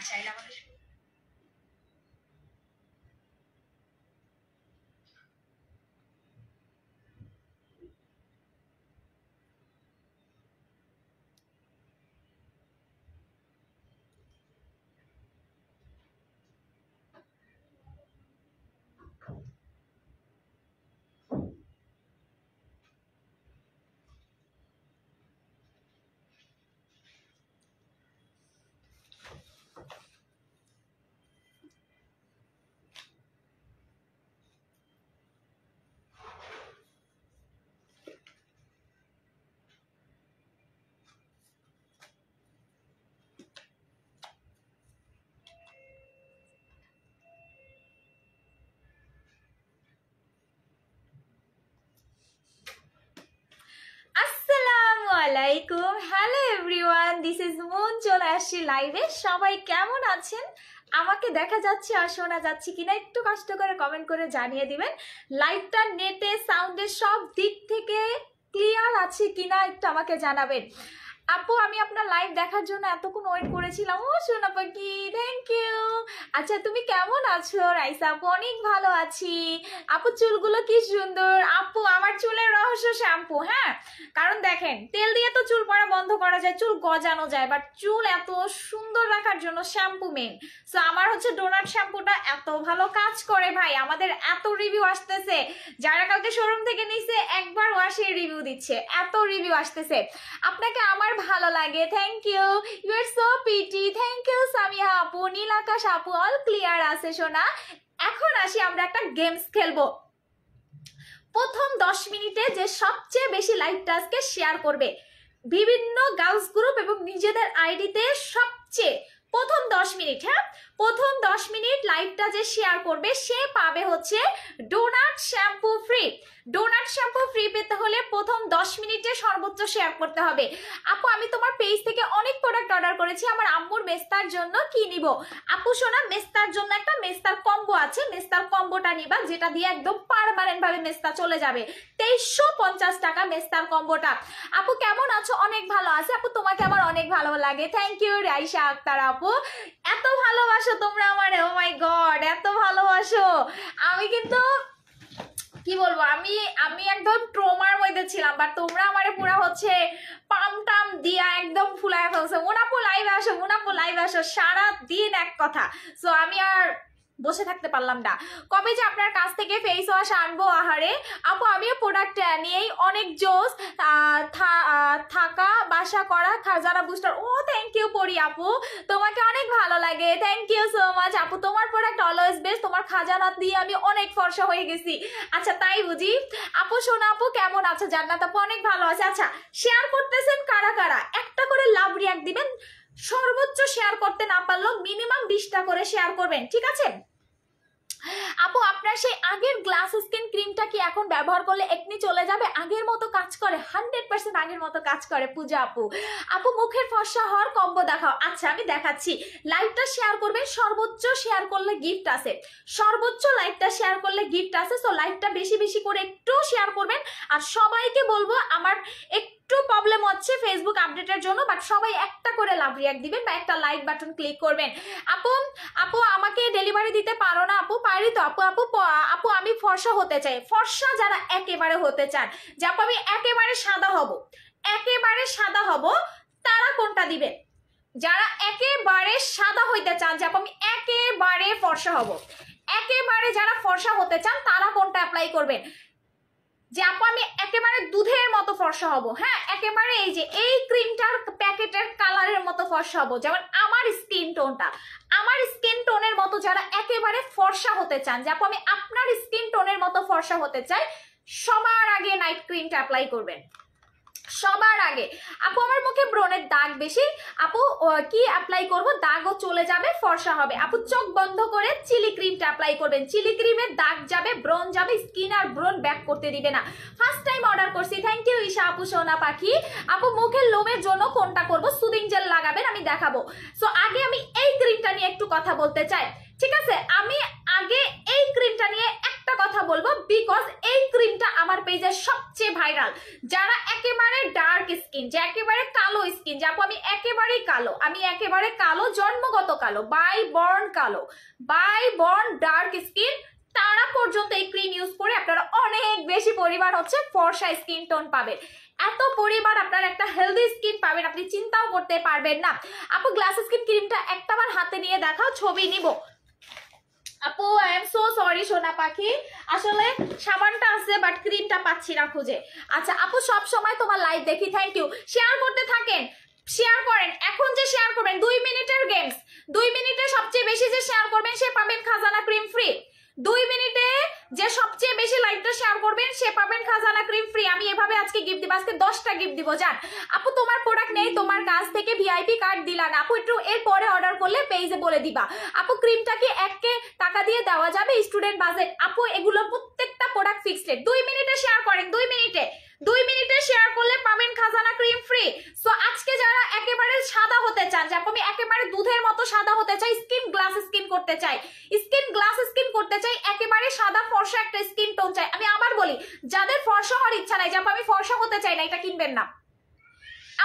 আচ্ছা এটা আমাদের Cool. আলাইকুম hello everyone this is Moon চলে আসছি লাইভে সবাই কেমন আছেন আমাকে দেখা যাচ্ছে আর শোনা যাচ্ছে কিনা একটু কষ্ট করে কমেন্ট করে জানিয়ে দিবেন লাইভটা নেটে সাউন্ডে সব দিক থেকে ক্লিয়ার আছে কিনা একটু আমাকে জানাবেন আপু আমি আপনার লাইভ দেখার জন্য এতক্ষণ ওয়েট করেছিলাম ও সোনা পাখি থ্যাংক ইউ আচ্ছা তুমি কেমন আছো রাইসা আপু অনেক ভালো আছি আপু চুলগুলো কি সুন্দর আপু আমার চুলের রহস্য শ্যাম্পু হ্যাঁ কারণ দেখেন তেল দিয়ে তো চুল পড়া বন্ধ করা যায় চুল গজানো যায় বাট চুল এত সুন্দর রাখার জন্য শ্যাম্পু মেন সো আমার হচ্ছে ডোনাট শ্যাম্পুটা এত ভালো কাজ করে ভাই আমাদের এত রিভিউ আসতেছে যারা কালকে শোরুম থেকে নিছে একবার ওয়াশের রিভিউ দিচ্ছে এত রিভিউ আসতেছে আপনাকে আমার ভালো লাগে thank you you are so pretty thank you Samia আপু নীল আকাশ আপু অল ক্লিয়ার আছে সোনা এখন আসি আমরা একটা গেমস খেলবো প্রথম দশ মিনিটে যে সবচেয়ে বেশি লাইভ টাস্কে শেয়ার করবে বিভিন্ন গার্লস গ্রুপ এবং নিজেদের আইডিতে সবচেয়ে প্রথম দশ মিনিট হ্যাঁ প্রথম দশ মিনিট লাইভটা যে শেয়ার করবে সে পাবে হচ্ছে donut shampoo free donut shampoo free পেতে হলে প্রথম দশ মিনিটে সর্বোচ্চ শেয়ার করতে হবে আপু আমি তোমার পেজ থেকে অনেক প্রোডাক্ট অর্ডার করেছি আমার আম্মুর মেস্তার জন্য কি নিব আপু সোনা মেস্তার জন্য একটা মেস্তার কম্বো আছে মেস্তার কম্বোটা নিবা যেটা দিয়ে একদম পারমানেন্ট ভাবে মেস্তা চলে যাবে তেইশশো পঞ্চাশ টাকা মেস্তার কম্বোটা আপু কেমন আছো অনেক ভালো আছে আপু তোমাকে আমার অনেক ভালো লাগে থ্যাংক ইউ রাইসা আক্তার আপু এত ভালোবাসা ভালোবাসো তোমরা আমার ও মাই গড এত ভালোবাসো আমি কিন্তু কি বলবো আমি আমি একদম ট্রোমার মধ্যে ছিলাম বাট তোমরা আমারে পুরো হচ্ছে পাম টাম দিয়া একদম ফুলায় ফেলছে মোনাপো লাইভে আসো মোনাপো লাইভে আসো সারা দিন এক কথা সো আমি আর বসে থাকতে পারলাম না কবে যে আপনার কাছ থেকে ফেস ওয়াশ আনবো আহারে আপু আমিও প্রোডাক্ট নিয়েই অনেক জোস থাকা বাসা করা খাজানা বুস্টার ও থ্যাংক ইউ পড়ি আপু তোমাকে অনেক ভালো লাগে থ্যাংক ইউ সো মাচ আপু তোমার প্রোডাক্ট অলওয়েজ বেস্ট তোমার খাজানা দিয়ে আমি অনেক ফর্সা হয়ে গেছি আচ্ছা তাই বুঝি আপু শোনা আপু কেমন আছো জান্নাত আপু অনেক ভালো আছে আচ্ছা শেয়ার করতেছেন কারা কারা একটা করে লাভ রিয়াক্ট দিবেন সর্বোচ্চ শেয়ার করতে না পারলেও মিনিমাম বিশটা করে শেয়ার করবেন ঠিক আছে আপু আপনার সেই আগের গ্লাস স্কিন ক্রিমটা কি এখন ব্যবহার করলে একনি চলে যাবে আগের মতো কাজ করে হান্ড্রেড পার্সেন্ট আগের মতো কাজ করে পূজা আপু আপু মুখের ফর্সা হওয়ার কম্বো দেখাও আচ্ছা আমি দেখাচ্ছি লাইভটা শেয়ার করবেন সর্বোচ্চ শেয়ার করলে গিফট আছে সর্বোচ্চ লাইভটা শেয়ার করলে গিফট আছে সো লাইভটা বেশি বেশি করে একটু শেয়ার করবেন আর সবাইকে বলবো আমার একটু একটু প্রবলেম হচ্ছে ফেসবুক আপডেটের জন্য বাট সবাই একটা করে লাভ রিয়াক্ট দিবেন বা একটা লাইক বাটন ক্লিক করবেন আপু আপু আমাকে ডেলিভারি দিতে পারো না আপু পারি তো আপু আপু আপু আমি ফর্সা হতে চাই ফর্সা যারা একেবারে হতে চান যে আপু আমি একেবারে সাদা হব একেবারে সাদা হব তারা কোনটা দিবেন যারা একেবারে সাদা হইতে চান যে আমি একেবারে ফর্সা হব একেবারে যারা ফর্সা হতে চান তারা কোনটা অ্যাপ্লাই করবেন যে আপু আমি একেবারে দুধের মতো ফর্সা হব হ্যাঁ একেবারে এই যে এই ক্রিমটার প্যাকেটের কালারের মতো ফর্সা হব যেমন আমার স্কিন টোনটা আমার স্কিন টোনের মতো যারা একেবারে ফর্সা হতে চান যে আপু আমি আপনার স্কিন টোনের মতো ফর্সা হতে চাই সবার আগে নাইট ক্রিমটা অ্যাপ্লাই করবেন সবার আগে আপু আমার মুখে ব্রণের দাগ বেশি আপু কি অ্যাপ্লাই করব দাগও চলে যাবে ফর্সা হবে আপু চোখ বন্ধ করে চিলি ক্রিমটা অ্যাপ্লাই করবেন চিলি ক্রিমের দাগ যাবে ব্রণ যাবে স্কিন আর ব্রণ ব্যাক করতে দিবে না ফার্স্ট টাইম অর্ডার করছি থ্যাংক ইউ ঈশা আপু সোনা পাখি আপু মুখের লোমের জন্য কোনটা করব সুদিং জেল লাগাবেন আমি দেখাবো সো আগে আমি এই ক্রিমটা নিয়ে একটু কথা বলতে চাই ঠিক আছে আমি আগে এই ক্রিমটা নিয়ে একটা কথা বলবো বিকজ এই ক্রিমটা আমার পেজে সবচেয়ে ভাইরাল যারা একেবারে ডার্ক স্কিন যে একেবারে কালো স্কিন যে আপু আমি একেবারেই কালো আমি একেবারে কালো জন্মগত কালো বাই বর্ন কালো বাই বর্ন ডার্ক স্কিন তারা পর্যন্ত এই ক্রিম ইউজ করে আপনারা অনেক বেশি পরিমাণ হচ্ছে ফর্সা স্কিন টোন পাবেন এত পরিমাণ আপনার একটা হেলদি স্কিন পাবেন আপনি চিন্তাও করতে পারবেন না আপু গ্লাস স্কিন ক্রিমটা একটা আমার হাতে নিয়ে দেখাও ছবি নিব আপু আই এম সো সরি সোনা পাখি আসলে সাবানটা আছে বাট ক্রিমটা পাচ্ছি না খুঁজে আচ্ছা আপু সব সময় তোমার লাইভ দেখি থ্যাংক ইউ শেয়ার করতে থাকেন শেয়ার করেন এখন যে শেয়ার করবেন দুই মিনিটের গেমস দুই মিনিটে সবচেয়ে বেশি যে শেয়ার করবেন সে পাবেন খাজানা ক্রিম ফ্রি দুই মিনিটে যে সবচেয়ে বেশি লাইকটা শেয়ার করবেন সে পাবেন খাজানা ক্রিম ফ্রি আমি এভাবে আজকে গিফট দিব আজকে দশটা গিফট দিব জান আপু তোমার প্রোডাক্ট নেই তোমার কাছ থেকে ভিআইপি কার্ড দিলা না আপু একটু এর পরে অর্ডার করলে পেজে বলে দিবা আপু ক্রিমটা কি এককে টাকা দিয়ে দেওয়া যাবে স্টুডেন্ট বাজেট আপু এগুলো প্রত্যেকটা প্রোডাক্ট ফিক্সড দুই মিনিটে শেয়ার করেন দুই মিনিটে দুই মিনিটে শেয়ার করলে পাবেন খাজানা ক্রিম ফ্রি সো আজকে যারা একেবারে সাদা হতে চান যে আমি একেবারে দুধের মতো সাদা হতে চাই স্কিন গ্লাস স্কিন করতে চাই স্কিন গ্লাস স্কিন করতে চাই একেবারে সাদা ফর্সা একটা স্কিন টোন চাই আমি আবার বলি যাদের ফর্সা হওয়ার ইচ্ছা নাই যে আমি ফর্সা হতে চাই না এটা কিনবেন না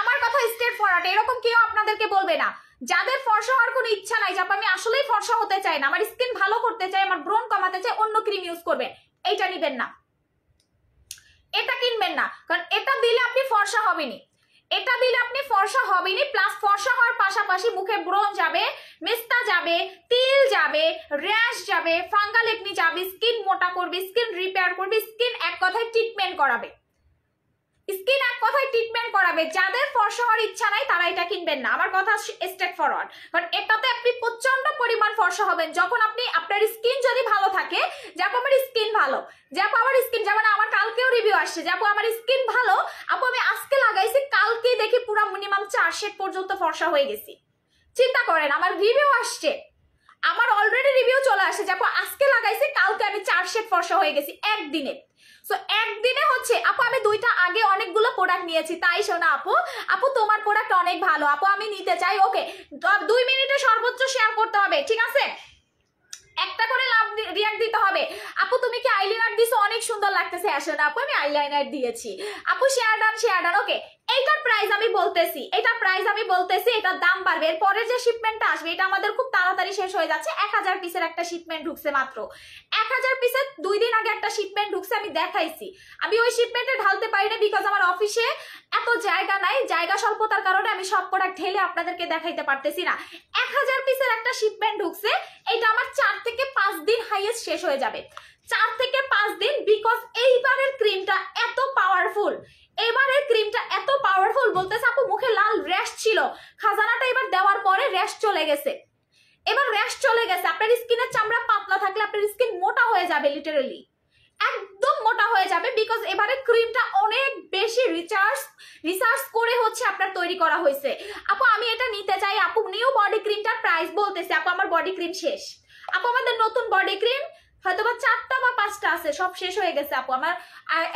আমার কথা স্টেট ফরাট এরকম কেউ আপনাদেরকে বলবে না যাদের ফর্সা হওয়ার কোনো ইচ্ছা নাই যাপ আমি আসলেই ফর্সা হতে চাই না আমার স্কিন ভালো করতে চাই আমার ব্রণ কমাতে চাই অন্য ক্রিম ইউজ করবে এইটা নিবেন না এটা কিনবেন না কারণ এটা দিলে আপনি ফর্সা হবেনি এটা দিলে আপনি ফর্সা হবেনি প্লাস ফর্সা হওয়ার পাশাপাশি মুখে ব্রণ যাবে মেস্তা যাবে তিল যাবে র্যাশ যাবে ফাঙ্গাল একনি যাবে স্কিন মোটা করবে স্কিন রিপেয়ার করবে স্কিন এক কথায় ট্রিটমেন্ট করাবে স্কিন এক কথায় ট্রিটমেন্ট করাবে যাদের ফর্সা হওয়ার ইচ্ছা নাই তারা এটা কিনবেন না আমার কথা স্টেট ফরওয়ার্ড কারণ এটাতে আপনি প্রচন্ড পরিমাণ ফর্সা হবেন যখন আপনি আপনার স্কিন যদি ভালো থাকে যাকো আমার স্কিন ভালো যাকো আমার স্কিন যেমন আমার কালকেও রিভিউ আসছে যাকো আমার স্কিন ভালো আপু আমি আজকে লাগাইছি কালকে দেখি পুরো মিনিমাম চার শেড পর্যন্ত ফর্সা হয়ে গেছি চিন্তা করেন আমার রিভিউ আসছে আমার অলরেডি রিভিউ চলে আসে যাকো আজকে লাগাইছি কালকে আমি চার শেড ফর্সা হয়ে গেছি একদিনে সো একদিনে হচ্ছে আপু আমি দুইটা আগে অনেকগুলো প্রোডাক্ট নিয়েছি তাই শোনা আপু আপু তোমার প্রোডাক্ট অনেক ভালো আপু আমি নিতে চাই ওকে দুই মিনিটে সর্বোচ্চ শেয়ার করতে হবে ঠিক আছে একটা করে লাভ রিয়াক্ট দিতে হবে আপু তুমি কি আইলাইনার দিছো অনেক সুন্দর লাগতেছে আসলে হ্যাঁ, আপু আমি আইলাইনার দিয়েছি আপু শেয়ার ডান শেয়ার ডান ওকে এইটার প্রাইস আমি বলতেছি এটা প্রাইস আমি বলতেছি এটা দাম বাড়বে এরপরে যে শিপমেন্টটা আসবে এটা আমাদের খুব তাড়াতাড়ি শেষ হয়ে যাচ্ছে এক হাজার পিসের একটা শিপমেন্ট ঢুকছে মাত্র এক হাজার পিসের দুই দিন আগে একটা শিপমেন্ট ঢুকছে আমি দেখাইছি আমি ওই শিপমেন্টে ঢালতে পারি না বিকজ আমার অফিসে এত জায়গা নাই জায়গা স্বল্পতার কারণে আমি সব প্রোডাক্ট ঢেলে আপনাদেরকে দেখাইতে পারতেছি না এক হাজার পিসের একটা শিপমেন্ট ঢুকছে এটা আমার চার থেকে পাঁচ দিন হাইয়েস্ট শেষ হয়ে যাবে চার থেকে পাঁচ দিন বিকজ এইবারের ক্রিমটা এত পাওয়ারফুল এবার এই ক্রিমটা এত পাওয়ারফুল বলতেছে আপু মুখে লাল র্যাশ ছিল খাজানাটা এবার দেওয়ার পরে র্যাশ চলে গেছে এবার র্যাশ চলে গেছে আপনার স্কিনের চামড়া পাতলা থাকলে আপনার স্কিন মোটা হয়ে যাবে লিটারেলি একদম মোটা হয়ে যাবে বিকজ এবারে ক্রিমটা অনেক বেশি রিচার্জ রিসার্চ করে হচ্ছে আপনার তৈরি করা হয়েছে আপু আমি এটা নিতে চাই আপু নিউ বডি ক্রিমটার প্রাইস বলতেছে আপু আমার বডি ক্রিম শেষ আপু আমাদের নতুন বডি ক্রিম হয়তো বা চারটা বা পাঁচটা আছে সব শেষ হয়ে গেছে আপু আমার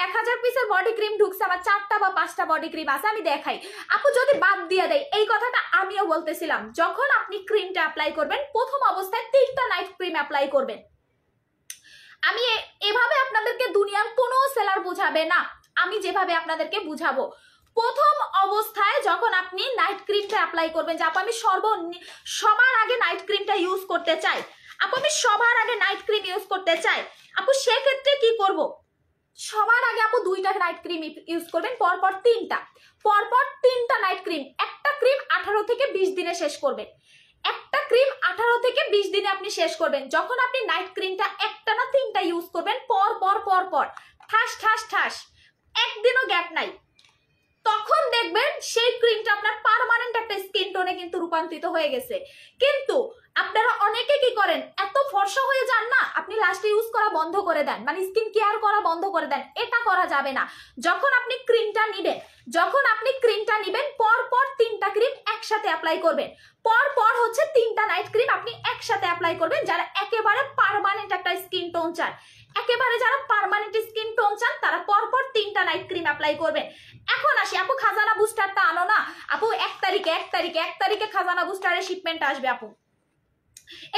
এক হাজার পিসের বডি ক্রিম ঢুকছে আমার চারটা বা পাঁচটা বডি ক্রিম আছে আমি দেখাই আপু যদি বাদ দিয়ে দেয় এই কথাটা আমিও বলতেছিলাম যখন আপনি ক্রিমটা অ্যাপ্লাই করবেন প্রথম অবস্থায় তিনটা নাইট ক্রিম অ্যাপ্লাই করবেন আমি এভাবে আপনাদেরকে দুনিয়ার কোনো সেলার বোঝাবে না আমি যেভাবে আপনাদেরকে বুঝাবো প্রথম অবস্থায় যখন আপনি নাইট ক্রিমটা অ্যাপ্লাই করবেন যে আপু আমি সর্ব সবার আগে নাইট ক্রিমটা ইউজ করতে চাই আপু আমি সবার আগে নাইট ক্রিম ইউজ করতে চাই আপু সেক্ষেত্রে কি করব। সবার আগে আপু দুইটা নাইট ক্রিম ইউজ করবেন পরপর তিনটা পরপর তিনটা নাইট ক্রিম একটা ক্রিম আঠারো থেকে বিশ দিনে শেষ করবেন একটা ক্রিম আঠারো থেকে বিশ দিনে আপনি শেষ করবেন যখন আপনি নাইট ক্রিমটা একটা না তিনটা ইউজ করবেন পর পর পর পর ঠাস ঠাস ঠাস একদিনও গ্যাপ নাই তখন দেখবেন সেই ক্রিমটা আপনার পারমানেন্ট একটা স্কিন টোনে কিন্তু রূপান্তরিত হয়ে গেছে কিন্তু আপনারা অনেকে কি করেন এত ফর্সা হয়ে যান না আপনি লাস্টে ইউজ করা বন্ধ করে দেন মানে স্কিন কেয়ার করা বন্ধ করে দেন এটা করা যাবে না যখন আপনি ক্রিমটা নিবেন যখন আপনি ক্রিমটা নিবেন পর পর তিনটা ক্রিম একসাথে অ্যাপ্লাই করবেন পর পর হচ্ছে তিনটা নাইট ক্রিম আপনি একসাথে অ্যাপ্লাই করবেন যারা একেবারে পারমানেন্ট একটা স্কিন টোন চান একেবারে যারা পারমানেন্ট স্কিন টোন চান তারা পরপর তিনটা নাইট ক্রিম অ্যাপ্লাই করবেন এখন আসি আপু খাজানা বুস্টারটা আনো না আপু এক তারিখে এক তারিখে এক তারিখে খাজানা বুস্টারের শিপমেন্ট আসবে আপু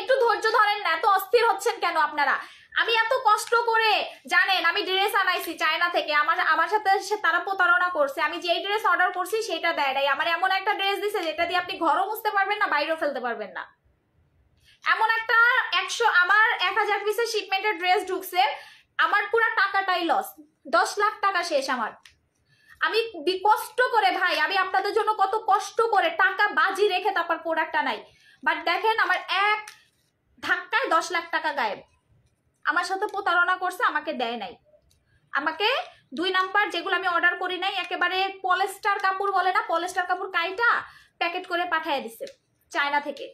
একটু ধৈর্য ধরেন না এত অস্থির হচ্ছেন কেন আপনারা আমি এত কষ্ট করে জানেন আমি ড্রেস আনাইছি চায়না থেকে আমার আমার সাথে তারা প্রতারণা করছে আমি যেই ড্রেস অর্ডার করছি সেটা দেয় নাই আমার এমন একটা ড্রেস দিছে যেটা দিয়ে আপনি ঘরও মুছতে পারবেন না বাইরেও ফেলতে পারবেন না এমন একটা একশো আমার এক হাজার পিসের শিপমেন্টের ড্রেস ঢুকছে আমার পুরো টাকাটাই লস দশ লাখ টাকা শেষ আমার আমি কষ্ট করে ভাই আমি আপনাদের জন্য কত কষ্ট করে টাকা বাজি রেখে তারপর প্রোডাক্টটা নাই বাট দেখেন আমার এক ধাক্কায় দশ লাখ টাকা গায়েব আমার সাথে প্রতারণা করছে আমাকে দেয় নাই আমাকে দুই নাম্বার যেগুলো আমি অর্ডার করি নাই একেবারে পলেস্টার কাপড় বলে না পলেস্টার কাপড় কাইটা প্যাকেট করে পাঠিয়ে দিছে চায়না থেকে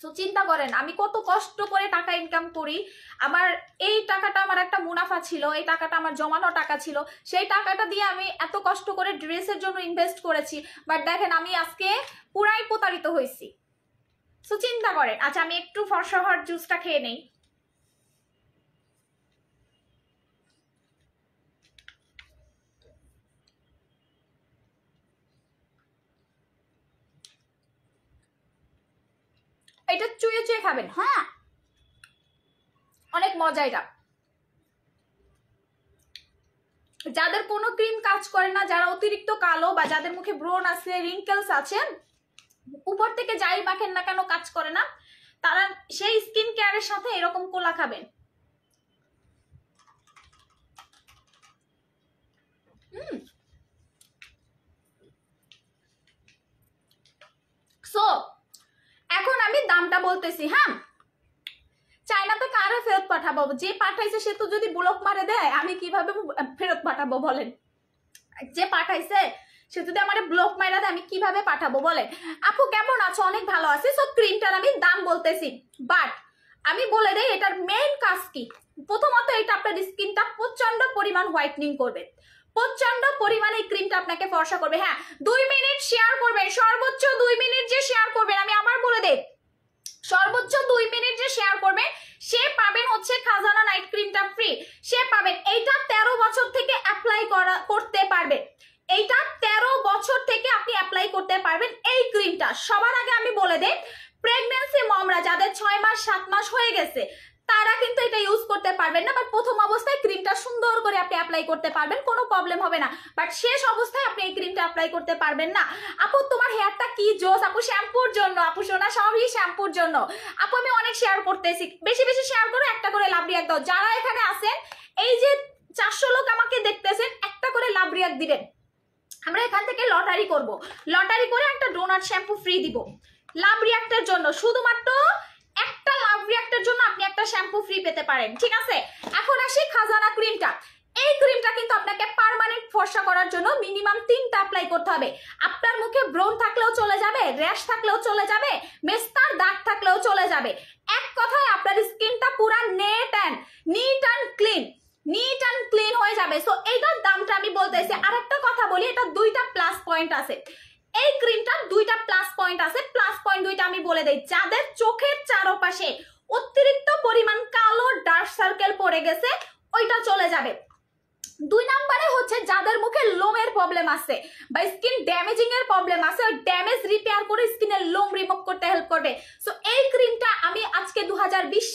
তো চিন্তা করেন আমি কত কষ্ট করে টাকা ইনকাম করি আমার এই টাকাটা আমার একটা মুনাফা ছিল এই টাকাটা আমার জমানো টাকা ছিল সেই টাকাটা দিয়ে আমি এত কষ্ট করে ড্রেসের জন্য ইনভেস্ট করেছি বাট দেখেন আমি আজকে পুরাই প্রতারিত হয়েছি চিন্তা করেন আচ্ছা আমি একটু ফর্সা জুসটা খেয়ে নেই এটা চুয়ে চুয়ে খাবেন হ্যাঁ অনেক মজা এটা যাদের কোনো ক্রিম কাজ করে না যারা অতিরিক্ত কালো বা যাদের মুখে ব্রোন আছে রিঙ্কেলস আছে উপর থেকে যাই পাখেন না কেন কাজ করে না তারা সেই স্কিন কেয়ারের সাথে এরকম কোলা খাবেন সো এখন আমি দামটা বলতেছি হ্যাঁ চায়নাতে কারে ফেরত পাঠাবো যে পাঠাইছে সে তো যদি ব্লক মারে দেয় আমি কিভাবে ফেরত পাঠাবো বলেন যে পাঠাইছে সে যদি আমার ব্লক মাইরা আমি কিভাবে পাঠাবো বলে আপু কেমন আছো অনেক ভালো আছে সব ক্রিমটার আমি দাম বলতেছি বাট আমি বলে দেই এটার মেইন কাজ কি প্রথমত এটা আপনার স্কিনটা প্রচন্ড পরিমাণ হোয়াইটনিং করবে প্রচন্ড পরিমাণে এই ক্রিমটা আপনাকে ফর্সা করবে হ্যাঁ দুই মিনিট শেয়ার করবেন সর্বোচ্চ দুই মিনিট যে শেয়ার করবেন আমি আমার বলে দে সর্বোচ্চ দুই মিনিট যে শেয়ার করবে সে পাবেন হচ্ছে খাজানা নাইট ক্রিমটা ফ্রি সে পাবেন এইটা তেরো বছর থেকে অ্যাপ্লাই করা করতে পারবে এইটা তেরো বছর থেকে আপনি অ্যাপ্লাই করতে পারবেন এই ক্রিমটা সবার আগে আমি বলে দেই প্রেগনেন্সি মমরা যাদের ছয় মাস সাত মাস হয়ে গেছে তারা কিন্তু এটা ইউজ করতে পারবেন না বাট প্রথম অবস্থায় ক্রিমটা সুন্দর করে আপনি অ্যাপ্লাই করতে পারবেন কোনো প্রবলেম হবে না বাট শেষ অবস্থায় আপনি এই ক্রিমটা অ্যাপ্লাই করতে পারবেন না আপু তোমার হেয়ারটা কি জোস আপু শ্যাম্পুর জন্য আপু সোনা সবই শ্যাম্পুর জন্য আপু আমি অনেক শেয়ার করতেছি বেশি বেশি শেয়ার করো একটা করে লাভ রিয়াক দাও যারা এখানে আছেন এই যে চারশো লোক আমাকে দেখতেছেন একটা করে লাভ রিয়াক দিবেন আমরা এখান থেকে লটারি করব লটারি করে একটা ডোনাট শ্যাম্পু ফ্রি দিব লাভ রিয়াক্টের জন্য শুধুমাত্র একটা লাভ রিয়াক্টের জন্য আপনি একটা শ্যাম্পু ফ্রি পেতে পারেন ঠিক আছে এখন আসি খাজানা ক্রিমটা এই ক্রিমটা কিন্তু আপনাকে পারমানেন্ট ফর্সা করার জন্য মিনিমাম তিনটা অ্যাপ্লাই করতে হবে আপনার মুখে ব্রণ থাকলেও চলে যাবে র্যাশ থাকলেও চলে যাবে মেস্তার দাগ থাকলেও চলে যাবে এক কথায় আপনার স্কিনটা পুরা net and neat and clean neat and clean হয়ে যাবে সো এইটার দামটা আমি বলতেছি আর একটা কথা বলি এটা দুইটা প্লাস পয়েন্ট আছে এই ক্রিমটার দুইটা প্লাস পয়েন্ট আছে প্লাস পয়েন্ট দুইটা আমি বলে দেই যাদের চোখের চারপাশে অতিরিক্ত পরিমাণ কালো ডার্ক সার্কেল পড়ে গেছে ওইটা চলে যাবে দুই নাম্বারে হচ্ছে যাদের মুখে লোমের প্রবলেম আছে বা স্কিন ড্যামেজিং এর প্রবলেম আছে ওই ড্যামেজ রিপেয়ার করে স্কিনের লোম রিমুভ করতে হেল্প করবে সো এই ক্রিমটা আমি আজকে দু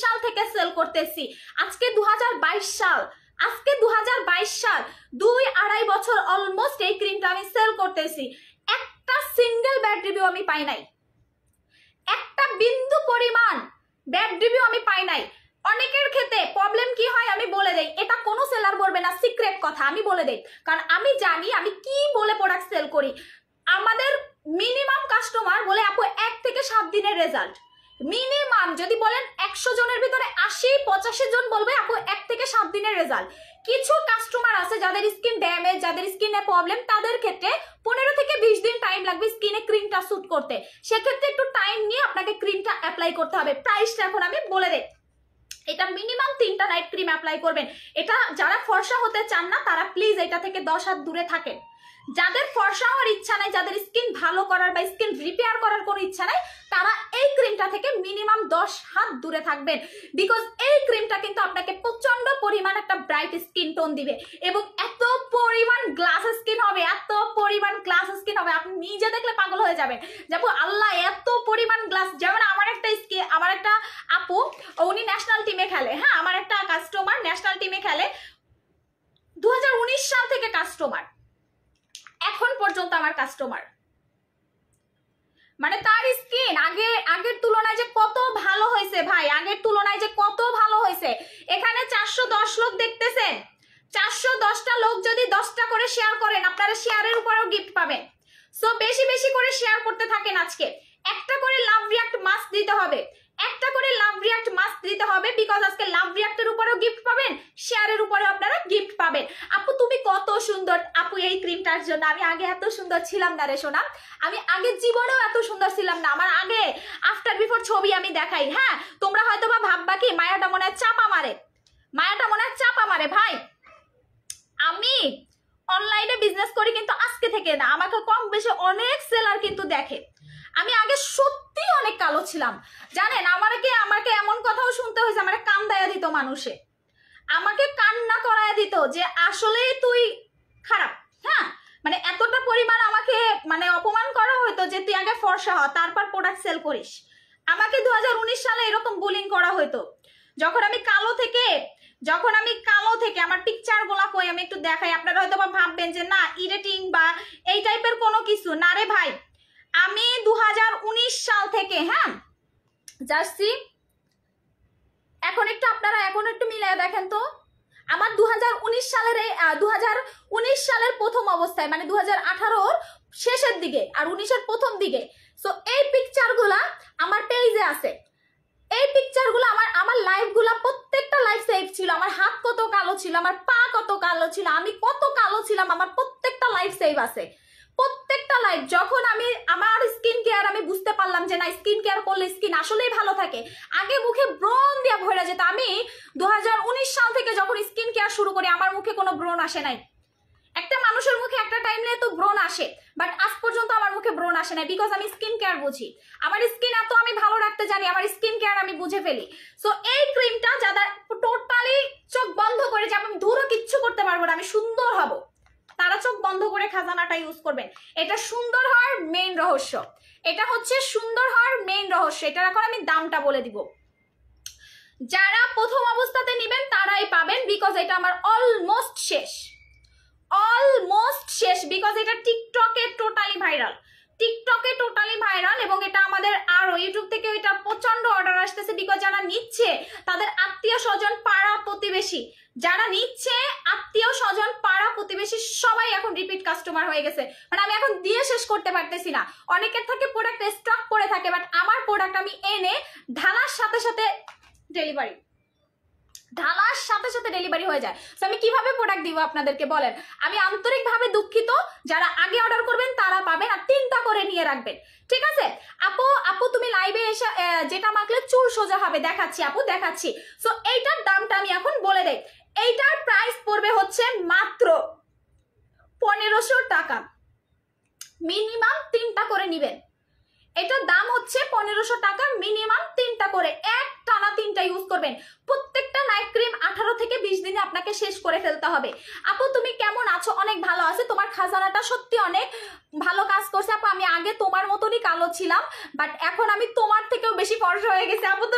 সাল থেকে সেল করতেছি আজকে দু সাল আজকে দু সাল দুই আড়াই বছর অলমোস্ট এই ক্রিমটা আমি সেল করতেছি একটা সিঙ্গেল ব্যাড রিভিউ আমি পাই নাই একটা বিন্দু পরিমাণ ব্যাড রিভিউ আমি পাই নাই অনেকের ক্ষেত্রে প্রবলেম কি হয় আমি বলে দেই এটা কোনো সেলার বলবে না সিক্রেট কথা আমি বলে দেই কারণ আমি জানি আমি কি বলে প্রোডাক্ট সেল করি আমাদের মিনিমাম কাস্টমার বলে আপু এক থেকে সাত দিনের রেজাল্ট মিনিমাম যদি বলেন একশো জনের ভিতরে আশি পঁচাশি জন বলবে আপু এক থেকে সাত দিনের রেজাল্ট কিছু কাস্টমার আছে যাদের স্কিন ড্যামেজ যাদের স্কিনে প্রবলেম তাদের ক্ষেত্রে পনেরো থেকে বিশ দিন টাইম লাগবে স্কিনে ক্রিমটা শ্যুট করতে সেক্ষেত্রে একটু টাইম নিয়ে আপনাকে ক্রিমটা অ্যাপ্লাই করতে হবে প্রাইসটা এখন আমি বলে দেয় এটা মিনিমাম তিনটা নাইট ক্রিম অ্যাপ্লাই করবেন এটা যারা ফর্সা হতে চান না তারা প্লিজ এটা থেকে দশ হাত দূরে থাকেন যাদের ফর্সা হওয়ার ইচ্ছা নাই যাদের স্কিন ভালো করার বা স্কিন রিপেয়ার করার কোনো ইচ্ছা নাই তারা এই ক্রিমটা থেকে মিনিমাম দশ হাত দূরে থাকবেন বিকজ এই ক্রিমটা কিন্তু আপনাকে প্রচন্ড পরিমাণ একটা ব্রাইট স্কিন টোন দিবে এবং এত পরিমাণ গ্লাস স্কিন হবে এত পরিমাণ গ্লাস স্কিন হবে আপনি নিজে দেখলে পাগল হয়ে যাবেন যাবো আল্লাহ এত পরিমাণ গ্লাস যেমন আমার একটা স্কিন আমার একটা আপু উনি ন্যাশনাল টিমে খেলে হ্যাঁ আমার একটা কাস্টমার ন্যাশনাল টিমে খেলে দু সাল থেকে কাস্টমার এখন পর্যন্ত আমার কাস্টমার মানে তার স্কিন আগে আগের তুলনায় যে কত ভালো হয়েছে ভাই আগের তুলনায় যে কত ভালো হয়েছে এখানে চারশো দশ লোক দেখতেছেন চারশো দশটা লোক যদি দশটা করে শেয়ার করেন আপনারা শেয়ারের উপরেও গিফট পাবেন সো বেশি বেশি করে শেয়ার করতে থাকেন আজকে একটা করে লাভ রিয়াক্ট মাস্ক দিতে হবে একটা করে লাভ রিয়াক্ট মাস্ট দিতে হবে বিকজ আজকে লাভ রিয়াক্টের উপরেও গিফট পাবেন শেয়ারের উপরে আপনারা গিফট পাবেন আপু তুমি কত সুন্দর আপু এই ক্রিমটার জন্য আমি আগে এত সুন্দর ছিলাম না রে সোনা আমি আগে জীবনেও এত সুন্দর ছিলাম না আমার আগে আফটার বিফোর ছবি আমি দেখাই হ্যাঁ তোমরা হয়তো বা ভাববা কি মায়াটা মনে হয় চাপা মারে মায়াটা মনে হয় চাপা মারে ভাই আমি অনলাইনে বিজনেস করি কিন্তু আজকে থেকে না আমাকে কম বেশি অনেক সেলার কিন্তু দেখে আমি আগে সত্যি অনেক কালো ছিলাম জানেন আমাকে আমাকে এমন কথাও শুনতে হয়েছে আমার দেয়া দিত মানুষে আমাকে কান্না করায় দিত যে আসলে তুই খারাপ হ্যাঁ মানে এতটা পরিমাণ আমাকে মানে অপমান করা হতো যে তুই আগে ফর্সা হ তারপর প্রোডাক্ট সেল করিস আমাকে দু সালে এরকম বুলিং করা হতো যখন আমি কালো থেকে যখন আমি কালো থেকে আমার পিকচার গোলা কই আমি একটু দেখাই আপনারা হয়তো ভাববেন যে না ইরেটিং বা এই টাইপের কোনো কিছু না রে ভাই আমি দু সাল থেকে হ্যাঁ যাচ্ছি এখন একটু আপনারা এখন একটু মিলিয়ে দেখেন তো আমার দু সালের এই দু সালের প্রথম অবস্থায় মানে দু হাজার শেষের দিকে আর উনিশের প্রথম দিকে সো এই পিকচারগুলা আমার পেজে আছে এই পিকচারগুলো আমার আমার লাইফগুলো প্রত্যেকটা লাইফ সেভ ছিল আমার হাত কত কালো ছিল আমার পা কত কালো ছিল আমি কত কালো ছিলাম আমার প্রত্যেকটা লাইফ সেভ আছে প্রত্যেকটা লাইফ যখন আমি আমার স্কিন কেয়ার আমি বুঝতে পারলাম যে না স্কিন কেয়ার করলে স্কিন আসলেই ভালো থাকে আগে মুখে ব্রণ দেওয়া ভরে যেত আমি দু সাল থেকে যখন স্কিন কেয়ার শুরু করি আমার মুখে কোনো ব্রণ আসে নাই একটা মানুষের মুখে একটা টাইম নিয়ে তো ব্রণ আসে বাট আজ পর্যন্ত আমার মুখে ব্রণ আসে না বিকজ আমি স্কিন কেয়ার বুঝি আমার স্কিন এত আমি ভালো রাখতে জানি আমার স্কিন কেয়ার আমি বুঝে ফেলি সো এই ক্রিমটা যারা টোটালি চোখ বন্ধ করে যে আমি ধুরো কিচ্ছু করতে পারবো না আমি সুন্দর হবো তারা চোখ বন্ধ করে খাজানাটা ইউজ করবেন এটা সুন্দর হওয়ার মেন রহস্য এটা হচ্ছে সুন্দর হওয়ার মেন রহস্য এটার এখন আমি দামটা বলে দিব যারা প্রথম অবস্থাতে নেবেন তারাই পাবেন বিকজ এটা আমার অলমোস্ট শেষ অলমোস্ট শেষ বিকজ এটা টিকটকে টোটালি ভাইরাল টিকটকে টোটালি ভাইরাল এবং এটা আমাদের আরও ইউটিউব থেকে এটা প্রচণ্ড অর্ডার আসতেছে বিকজ যারা নিচ্ছে তাদের আত্মীয় স্বজন পাড়া প্রতিবেশী যারা নিচ্ছে আত্মীয় স্বজন পাড়া প্রতিবেশী সবাই এখন রিপিট কাস্টমার হয়ে গেছে মানে আমি এখন দিয়ে শেষ করতে পারতেছি না অনেকের থাকে প্রোডাক্ট স্টক করে থাকে বাট আমার প্রোডাক্ট আমি এনে ঢালার সাথে সাথে ডেলিভারি ঢালার সাথে সাথে ডেলিভারি হয়ে যায় তো আমি কিভাবে প্রোডাক্ট দিব আপনাদেরকে বলেন আমি আন্তরিকভাবে দুঃখিত যারা আগে অর্ডার করবেন তারা পাবেন আর তিনটা করে নিয়ে রাখবেন ঠিক আছে আপু আপু তুমি লাইভে এসে যেটা মাখলে চুল সোজা হবে দেখাচ্ছি আপু দেখাচ্ছি সো এইটার দামটা আমি এখন বলে দেয় এইটার প্রাইস পড়বে হচ্ছে মাত্র পনেরোশো টাকা মিনিমাম তিনটা করে নিবেন এটার দাম হচ্ছে পনেরোশো টাকা মিনিমাম তিনটা করে এক টানা তিনটা ইউজ করবেন প্রত্যেকটা নাইট ক্রিম আঠারো থেকে বিশ দিনে আপনাকে শেষ করে ফেলতে হবে আপু তুমি কেমন আছো অনেক ভালো আছে তোমার খাজানাটা সত্যি অনেক ভালো কাজ করছে আপু আমি আগে তোমার মতনই কালো ছিলাম বাট এখন আমি তোমার থেকেও বেশি ফর্সা হয়ে গেছে আপু তো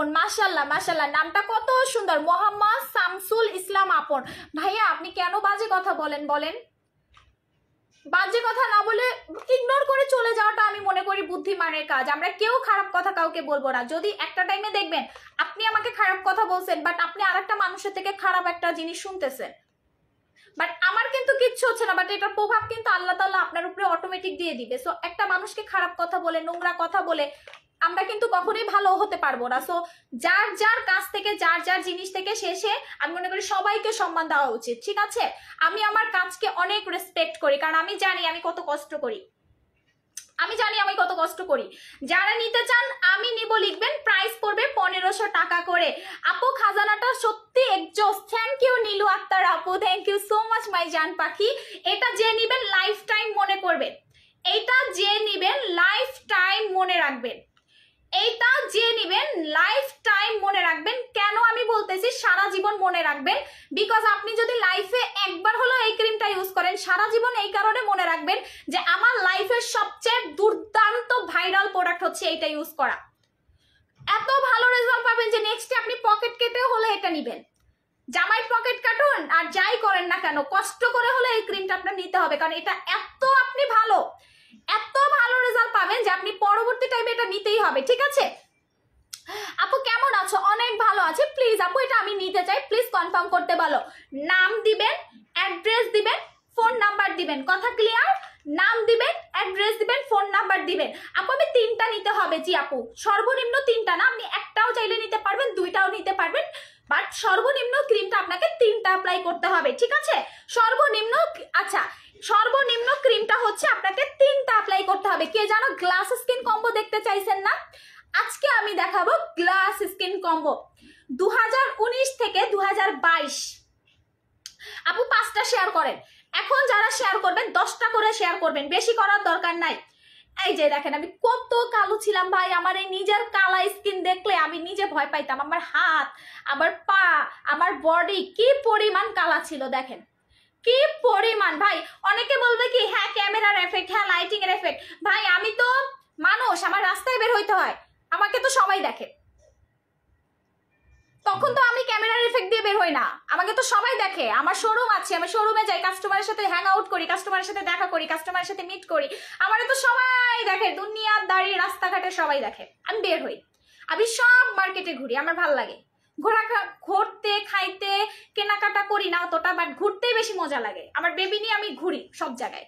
আপন মাসাল্লাহ মাসাল্লাহ নামটা কত সুন্দর মোহাম্মদ সামসুল ইসলাম আপন ভাইয়া আপনি কেন বাজে কথা বলেন বলেন বাজে কথা না বলে ইগনোর করে চলে যাওয়াটা আমি মনে করি বুদ্ধিমানের কাজ আমরা কেউ খারাপ কথা কাউকে বলবো না যদি একটা টাইমে দেখবেন আপনি আমাকে খারাপ কথা বলছেন বাট আপনি আর একটা মানুষের থেকে খারাপ একটা জিনিস শুনতেছেন বাট আমার কিন্তু কিচ্ছু হচ্ছে না বাট এটার প্রভাব কিন্তু আল্লাহ তাল্লাহ আপনার উপরে অটোমেটিক দিয়ে দিবে সো একটা মানুষকে খারাপ কথা বলে নোংরা কথা বলে আমরা কিন্তু কখনোই ভালো হতে পারবো না সো যার যার কাছ থেকে যার যার জিনিস থেকে শেষে আমি মনে করি সবাইকে সম্মান দেওয়া উচিত ঠিক আছে আমি আমার কাজকে অনেক রেসপেক্ট করি কারণ আমি জানি আমি কত কষ্ট করি আমি জানি আমি কত কষ্ট করি যারা নিতে চান আমি নিব লিখবেন প্রাইস পড়বে পনেরোশো টাকা করে আপু খাজানাটা সত্যি exhaust thank you Nilu Akter আপু thank you so much my জান পাখি এটা যে নিবেন লাইফ টাইম মনে করবেন এটা যে নিবেন লাইফ টাইম মনে রাখবেন এইটা যে নেবেন লাইফ টাইম মনে রাখবেন কেন আমি বলতেছি সারা জীবন মনে রাখবেন বিকজ আপনি যদি লাইফে একবার হলো এই ক্রিমটা ইউজ করেন সারা জীবন এই কারণে মনে রাখবেন যে আমার লাইফের সবচেয়ে দুর্দান্ত ভাইরাল প্রোডাক্ট হচ্ছে এইটা ইউজ করা এত ভালো রেজাল্ট পাবেন যে নেক্সটে আপনি পকেট কেটে হলে এটা নেবেন জামাই পকেট কাটুন আর যাই করেন না কেন কষ্ট করে হলে এই ক্রিমটা আপনার নিতে হবে কারণ এটা এত আপনি ভালো এত ভালো রেজাল্ট পাবেন যে আপনি পরবর্তী টাইমে এটা নিতেই হবে ঠিক আছে আপু কেমন আছো অনেক ভালো আছে প্লিজ আপু এটা আমি নিতে চাই প্লিজ কনফার্ম করতে বলো নাম দিবেন অ্যাড্রেস দিবেন ফোন নাম্বার দিবেন কথা ক্লিয়ার নাম দিবেন অ্যাড্রেস দিবেন ফোন নাম্বার দিবেন আপু আমি তিনটা নিতে হবে জি আপু সর্বনিম্ন তিনটা না আপনি একটাও চাইলে নিতে পারবেন দুইটাও নিতে পারবেন বাট সর্বনিম্ন ক্রিমটা আপনাকে তিনটা অ্যাপ্লাই করতে হবে ঠিক আছে সর্বনিম্ন আচ্ছা সর্বনিম্ন ক্রিমটা হচ্ছে আপনাকে তিনটা অ্যাপ্লাই করতে হবে কে জানো গ্লাস স্কিন কম্বো দেখতে চাইছেন না আজকে আমি দেখাবো গ্লাস স্কিন কম্বো দু থেকে দু আপু পাঁচটা শেয়ার করেন এখন যারা শেয়ার করবেন দশটা করে শেয়ার করবেন বেশি করার দরকার নাই এই যে দেখেন আমি কত কালো ছিলাম ভাই আমার এই নিজের কালা স্কিন দেখলে আমি নিজে ভয় পাইতাম আমার হাত আমার পা আমার বডি কি পরিমাণ কালা ছিল দেখেন কি পরিমাণ ভাই অনেকে বলবে কি হ্যাঁ ক্যামেরার এফেক্ট হ্যাঁ লাইটিং এর এফেক্ট ভাই আমি তো মানুষ আমার রাস্তায় বের হইতে হয় আমাকে তো সবাই দেখে তখন তো আমি ক্যামেরার এফেক্ট দিয়ে বের হই না আমাকে তো সবাই দেখে আমার শোরুম আছে আমি শোরুমে যাই কাস্টমারের সাথে হ্যাং আউট করি কাস্টমারের সাথে দেখা করি কাস্টমারের সাথে মিট করি আমার তো সবাই দেখে দুনিয়ার দাঁড়িয়ে রাস্তাঘাটে সবাই দেখে আমি বের হই আমি সব মার্কেটে ঘুরি আমার ভাল লাগে ঘোরা ঘুরতে খাইতে কেনাকাটা করি না অতটা বাট ঘুরতেই বেশি মজা লাগে আমার বেবি নিয়ে আমি ঘুরি সব জায়গায়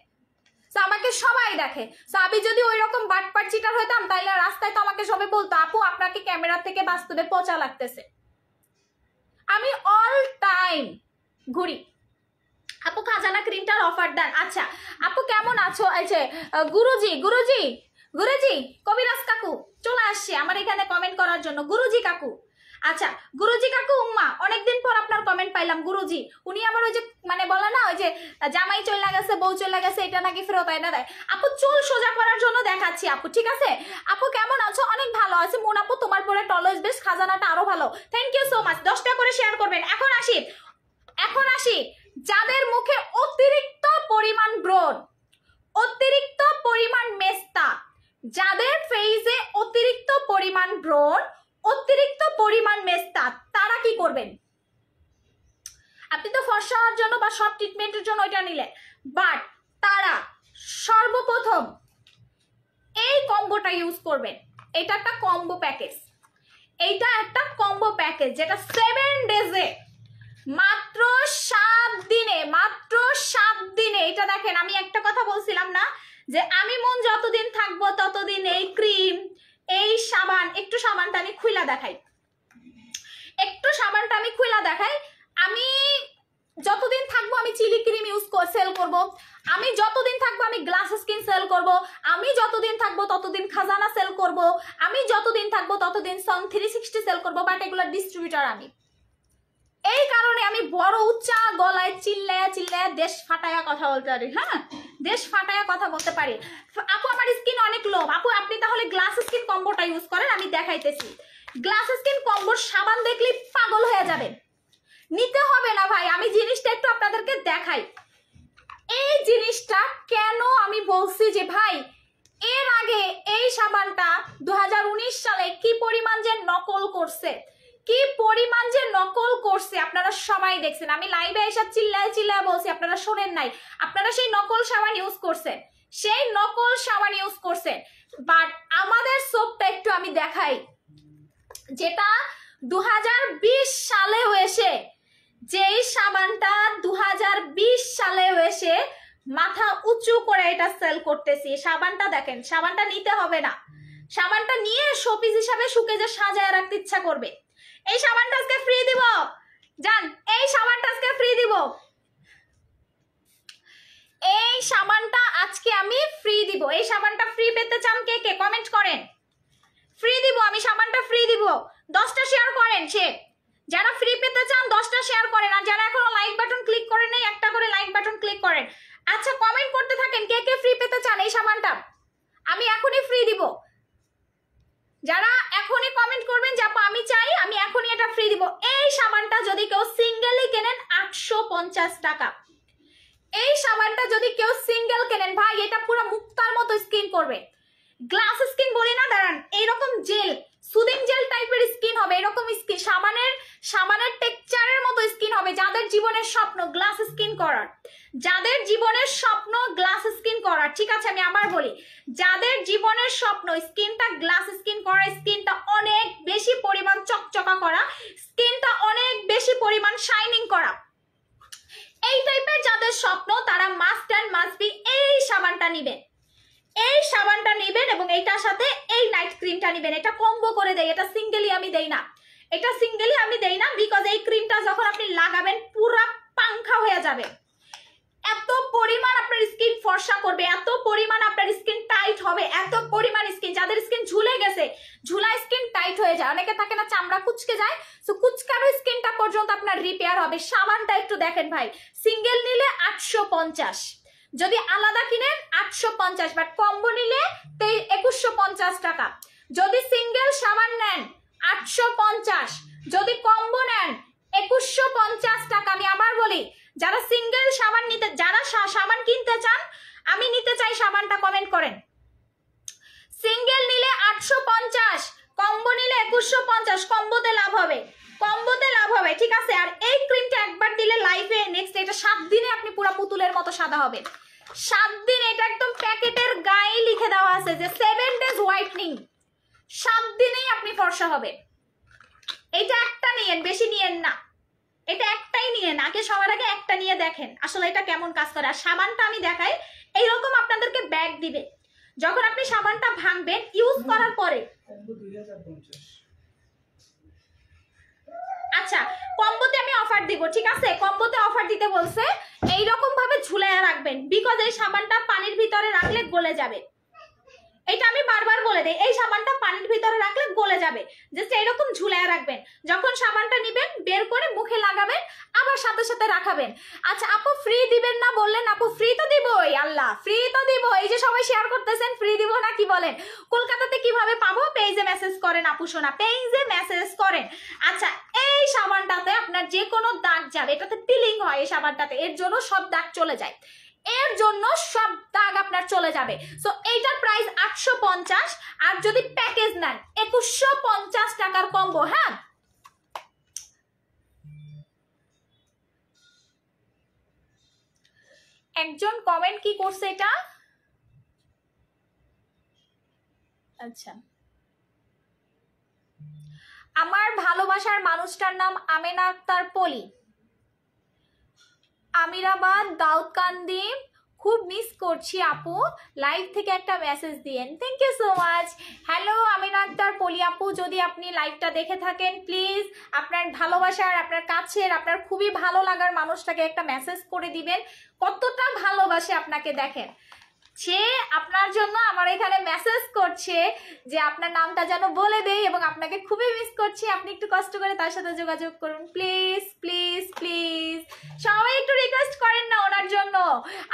তো আমাকে সবাই দেখে তো আমি যদি ওই রকম বাটপাট চিটার হইতাম তাইলে রাস্তায় তো আমাকে সবাই বলতো আপু আপনাকে ক্যামেরা থেকে বাস্তবে পচা লাগতেছে আমি অল টাইম ঘুরি আপু খাজানা ক্রিমটার অফার দেন আচ্ছা আপু কেমন আছো আছে গুরুজি গুরুজি গুরুজি কবিরাজ কাকু চলে আসছে আমার এখানে কমেন্ট করার জন্য গুরুজি কাকু আচ্ছা গুরুজি কাকু উম্মা অনেকদিন পর আপনার কমেন্ট পাইলাম গুরুজি উনি আমার ওই যে মানে বলে না ওই যে জামাই চলে গেছে বউ চলে গেছে এটা নাকি ফেরত আয় না দেয় আপু চুল সোজা করার জন্য দেখাচ্ছি আপু ঠিক আছে আপু কেমন আছো অনেক ভালো আছে মন আপু তোমার পরে টলস বেশ খাজানাটা আরো ভালো থ্যাংক ইউ সো মাচ দশটা করে শেয়ার করবেন এখন আসি এখন আসি যাদের মুখে অতিরিক্ত পরিমাণ ব্রণ অতিরিক্ত পরিমাণ মেস্তা যাদের ফেইসে অতিরিক্ত পরিমাণ ব্রণ অতিরিক্ত পরিমাণ মেস্তা তারা কি করবেন আপনি তো ফর্সা জন্য বা সব ট্রিটমেন্টের জন্য ওইটা নিলেন বাট তারা সর্বপ্রথম এই কম্বোটা ইউজ করবেন এটা একটা কম্বো প্যাকেজ এইটা একটা কম্বো প্যাকেজ যেটা সেভেন ডেজে মাত্র সাত দিনে মাত্র সাত দিনে এটা দেখেন আমি একটা কথা বলছিলাম না যে আমি মন যতদিন থাকবো ততদিন এই ক্রিম এই সাবান একটু সাবানটা আমি খুইলা দেখাই একটু সাবানটা আমি খুইলা দেখাই আমি যতদিন থাকবো আমি চিলি ক্রিম ইউজ সেল করব আমি যতদিন থাকবো আমি গ্লাস স্কিন সেল করব আমি যতদিন থাকবো ততদিন খাজানা সেল করব আমি যতদিন থাকবো ততদিন সন থ্রি সিক্সটি সেল করবো বাট এগুলো ডিস্ট্রিবিউটার আমি এই কারণে আমি বড় উচ্চা গলায় চিল্লায়া চিল্লায়া দেশ ফাটায়া কথা বলতে পারি হ্যাঁ দেশ ফাটায়া কথা বলতে পারি আপু আমার স্কিন অনেক লোভ আপু আপনি তাহলে গ্লাস স্কিন কম্বোটা ইউজ করেন আমি দেখাইতেছি গ্লাস স্কিন কম্বোর সাবান দেখলেই পাগল হয়ে যাবে নিতে হবে না ভাই আমি জিনিসটা একটু আপনাদেরকে দেখাই এই জিনিসটা কেন আমি বলছি যে ভাই এর আগে এই সাবানটা দু সালে কি পরিমাণ যে নকল করছে কি পরিমাণ যে নকল করছে আপনারা সবাই দেখছেন আমি লাইভে এসব চিল্লায় চিল্লায় বলছি আপনারা শোনেন নাই আপনারা সেই নকল সাবান ইউজ করছেন সেই নকল সাবান ইউজ করছেন বাট আমাদের সোপটা একটু আমি দেখাই যেটা দু সালে হয়েছে যেই সাবানটা দু সালে হয়েছে মাথা উঁচু করে এটা সেল করতেছি সাবানটা দেখেন সাবানটা নিতে হবে না সাবানটা নিয়ে শোপিস হিসাবে শুকে যে সাজায় রাখতে ইচ্ছা করবে এই সাবানটা আজকে ফ্রি দিব জান এই সাবানটা আজকে ফ্রি দিব এই সাবানটা আজকে আমি ফ্রি দিব এই সাবানটা ফ্রি পেতে চান কে কে কমেন্ট করেন ফ্রি দিব আমি সাবানটা ফ্রি দিব দশটা শেয়ার করেন সে যারা ফ্রি পেতে চান দশটা শেয়ার করেন আর যারা এখনো লাইক বাটন ক্লিক করেন নাই একটা করে লাইক বাটন ক্লিক করেন আচ্ছা কমেন্ট করতে থাকেন কে কে ফ্রি পেতে চান এই সাবানটা আমি এখনই ফ্রি দিব যারা এখনই কমেন্ট করবেন যে আমি চাই আমি এখনই এটা ফ্রি দিব এই সাবানটা যদি কেউ সিঙ্গেলই কেনেন আটশো পঞ্চাশ টাকা এই সাবানটা যদি কেউ সিঙ্গেল কেনেন ভাই এটা পুরো মুক্তার মতো স্কিন করবে গ্লাস স্কিন বলি না দাঁড়ান এইরকম জেল সুদিং জেল টাইপের স্কিন হবে এরকম স্কিন সাবানের সাবানের টেক্সচারের মতো স্কিন হবে যাদের জীবনের স্বপ্ন গ্লাস স্কিন করার যাদের জীবনের স্বপ্ন গ্লাস স্কিন করার ঠিক আছে আমি আবার বলি যাদের জীবনের স্বপ্ন স্কিনটা গ্লাস স্কিন করা স্কিনটা অনেক বেশি পরিমাণ চকচকা করা স্কিনটা অনেক বেশি পরিমাণ শাইনিং করা এই টাইপের যাদের স্বপ্ন তারা মাস্ট অ্যান্ড মাস্ট বি এই সাবানটা নিবেন এই সাবানটা নেবেন এবং এইটার সাথে এই নাইট ক্রিমটা নেবেন এটা কম্বো করে দেয় এটা সিঙ্গেলি আমি দেই না এটা সিঙ্গেলি আমি দেই না বিকজ এই ক্রিমটা যখন আপনি লাগাবেন পুরা পাংখা হয়ে যাবে এত পরিমাণ আপনার স্কিন ফর্সা করবে এত পরিমাণ আপনার স্কিন টাইট হবে এত পরিমাণ স্কিন যাদের স্কিন ঝুলে গেছে ঝুলা স্কিন টাইট হয়ে যায় অনেকে থাকে না চামড়া কুচকে যায় সো কুচকানো স্কিনটা পর্যন্ত আপনার রিপেয়ার হবে সাবানটা একটু দেখেন ভাই সিঙ্গেল নিলে আটশো পঞ্চাশ যদি আলাদা কিনেন আটশো পঞ্চাশ বাট কম্বো নিলে একুশশো পঞ্চাশ টাকা যদি সিঙ্গেল সাবান নেন আটশো পঞ্চাশ যদি কম্বো নেন একুশশো পঞ্চাশ টাকা আমি আবার বলি যারা সিঙ্গেল সাবান নিতে যারা সাবান কিনতে চান আমি নিতে চাই সাবানটা কমেন্ট করেন সিঙ্গেল নিলে আটশো পঞ্চাশ কম্বো নিলে একুশশো পঞ্চাশ কম্বোতে লাভ হবে কম্বোতে লাভ হবে ঠিক আছে আর এই ক্রিমটা একবার দিলে লাইফে নেক্সট এটা সাত দিনে আপনি পুরো পুতুলের মতো সাদা হবে সাত দিন এটা একদম প্যাকেটের গায়ে লিখে দেওয়া আছে যে সেভেন ডেজ হোয়াইটনিং সাত দিনেই আপনি ফর্সা হবে এটা একটা নিয়েন বেশি নিয়েন না এটা একটাই নিয়ে নাকে সবার আগে একটা নিয়ে দেখেন আসলে এটা কেমন কাজ করে আর সাবানটা আমি দেখাই এইরকম আপনাদেরকে ব্যাগ দিবে যখন আপনি সাবানটা ভাঙবেন ইউজ করার পরে আচ্ছা কম্বোতে আমি অফার দিব ঠিক আছে কম্বোতে অফার দিতে বলছে এইরকম ভাবে ঝুলাইয়া রাখবেন বিকজ এই সাবানটা পানির ভিতরে রাখলে গলে যাবে এটা আমি বারবার বলে দেই এই সাবানটা পানির ভিতরে রাখলে গলে যাবে জাস্ট এরকম ঝুলায় রাখবেন যখন সাবানটা নিবেন বের করে মুখে লাগাবেন আবার সাথে সাথে রাখাবেন আচ্ছা আপু ফ্রি দিবেন না বললেন আপু ফ্রি তো দিবই আল্লাহ ফ্রি তো দিব এই যে সবাই শেয়ার করতেছেন ফ্রি দিব না কি বলেন কলকাতাতে কিভাবে পাবো পেজে মেসেজ করেন আপু সোনা পেজে মেসেজ করেন আচ্ছা এই সাবানটাতে আপনার যে কোনো দাগ যাবে এটাতে পিলিং হয় এই সাবানটাতে এর জন্য সব দাগ চলে যায় এর জন্য সব দাগ আপনার চলে যাবে সো এইটার প্রাইস আটশো পঞ্চাশ আর যদি প্যাকেজ নেন একুশশো পঞ্চাশ টাকার কম্বো হ্যাঁ একজন কমেন্ট কি করছে এটা আচ্ছা আমার ভালোবাসার মানুষটার নাম আমেনা আক্তার পলি আমিরাবাদ দাউদকান্দি খুব মিস করছি আপু লাইভ থেকে একটা মেসেজ দিয়েন thank you so much hello Amina Akter Poly আপু যদি আপনি লাইভটা দেখে থাকেন প্লিজ আপনার ভালোবাসার আপনার কাছের আপনার খুবই ভালো লাগার মানুষটাকে একটা মেসেজ করে দিবেন কতটা ভালোবাসে আপনাকে দেখেন সে আপনার জন্য আমার এখানে মেসেজ করছে যে আপনার নামটা যেন বলে দেয় এবং আপনাকে খুবই মিস করছি আপনি একটু কষ্ট করে তার সাথে যোগাযোগ করুন প্লিজ প্লিজ প্লিজ সবাই একটু রিকোয়েস্ট করেন না ওনার জন্য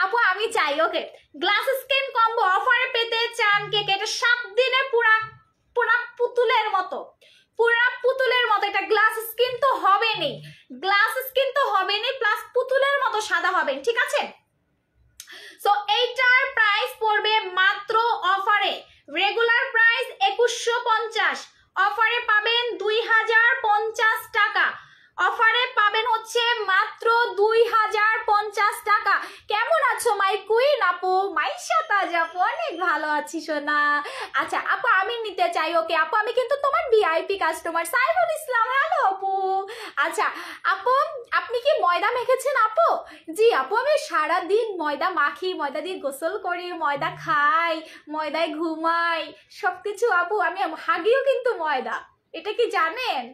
আপু আমি চাই ওকে গ্লাস স্কিন কম্বো অফারে পেতে চান কেক এটা সাত দিনে পুরা পুরা পুতুলের মতো পুরা পুতুলের মতো এটা গ্লাস স্কিন তো হবেনি গ্লাস স্কিন তো হবেনি প্লাস পুতুলের মতো সাদা হবেন ঠিক আছে সো এইটার প্রাইস পড়বে মাত্র অফারে রেগুলার প্রাইস একুশশো পঞ্চাশ অফারে পাবেন দুই হাজার পঞ্চাশ টাকা অফারে পাবেন হচ্ছে মাত্র দুই হাজার পঞ্চাশ টাকা কেমন আছো মাই কুইন আপু মাইশা তাজা আপু অনেক ভালো আছি সোনা আচ্ছা আপু আমি নিতে চাই ওকে আপু আমি কিন্তু তোমার VIP customer Saiful Islam hello আপু আচ্ছা আপু আপনি কি ময়দা মেখেছেন আপু জি আপু আমি সারাদিন ময়দা মাখি ময়দা দিয়ে গোসল করি ময়দা খাই ময়দায় ঘুমাই সব কিছু আপু আমি হাগিও কিন্তু ময়দা এটা কি জানেন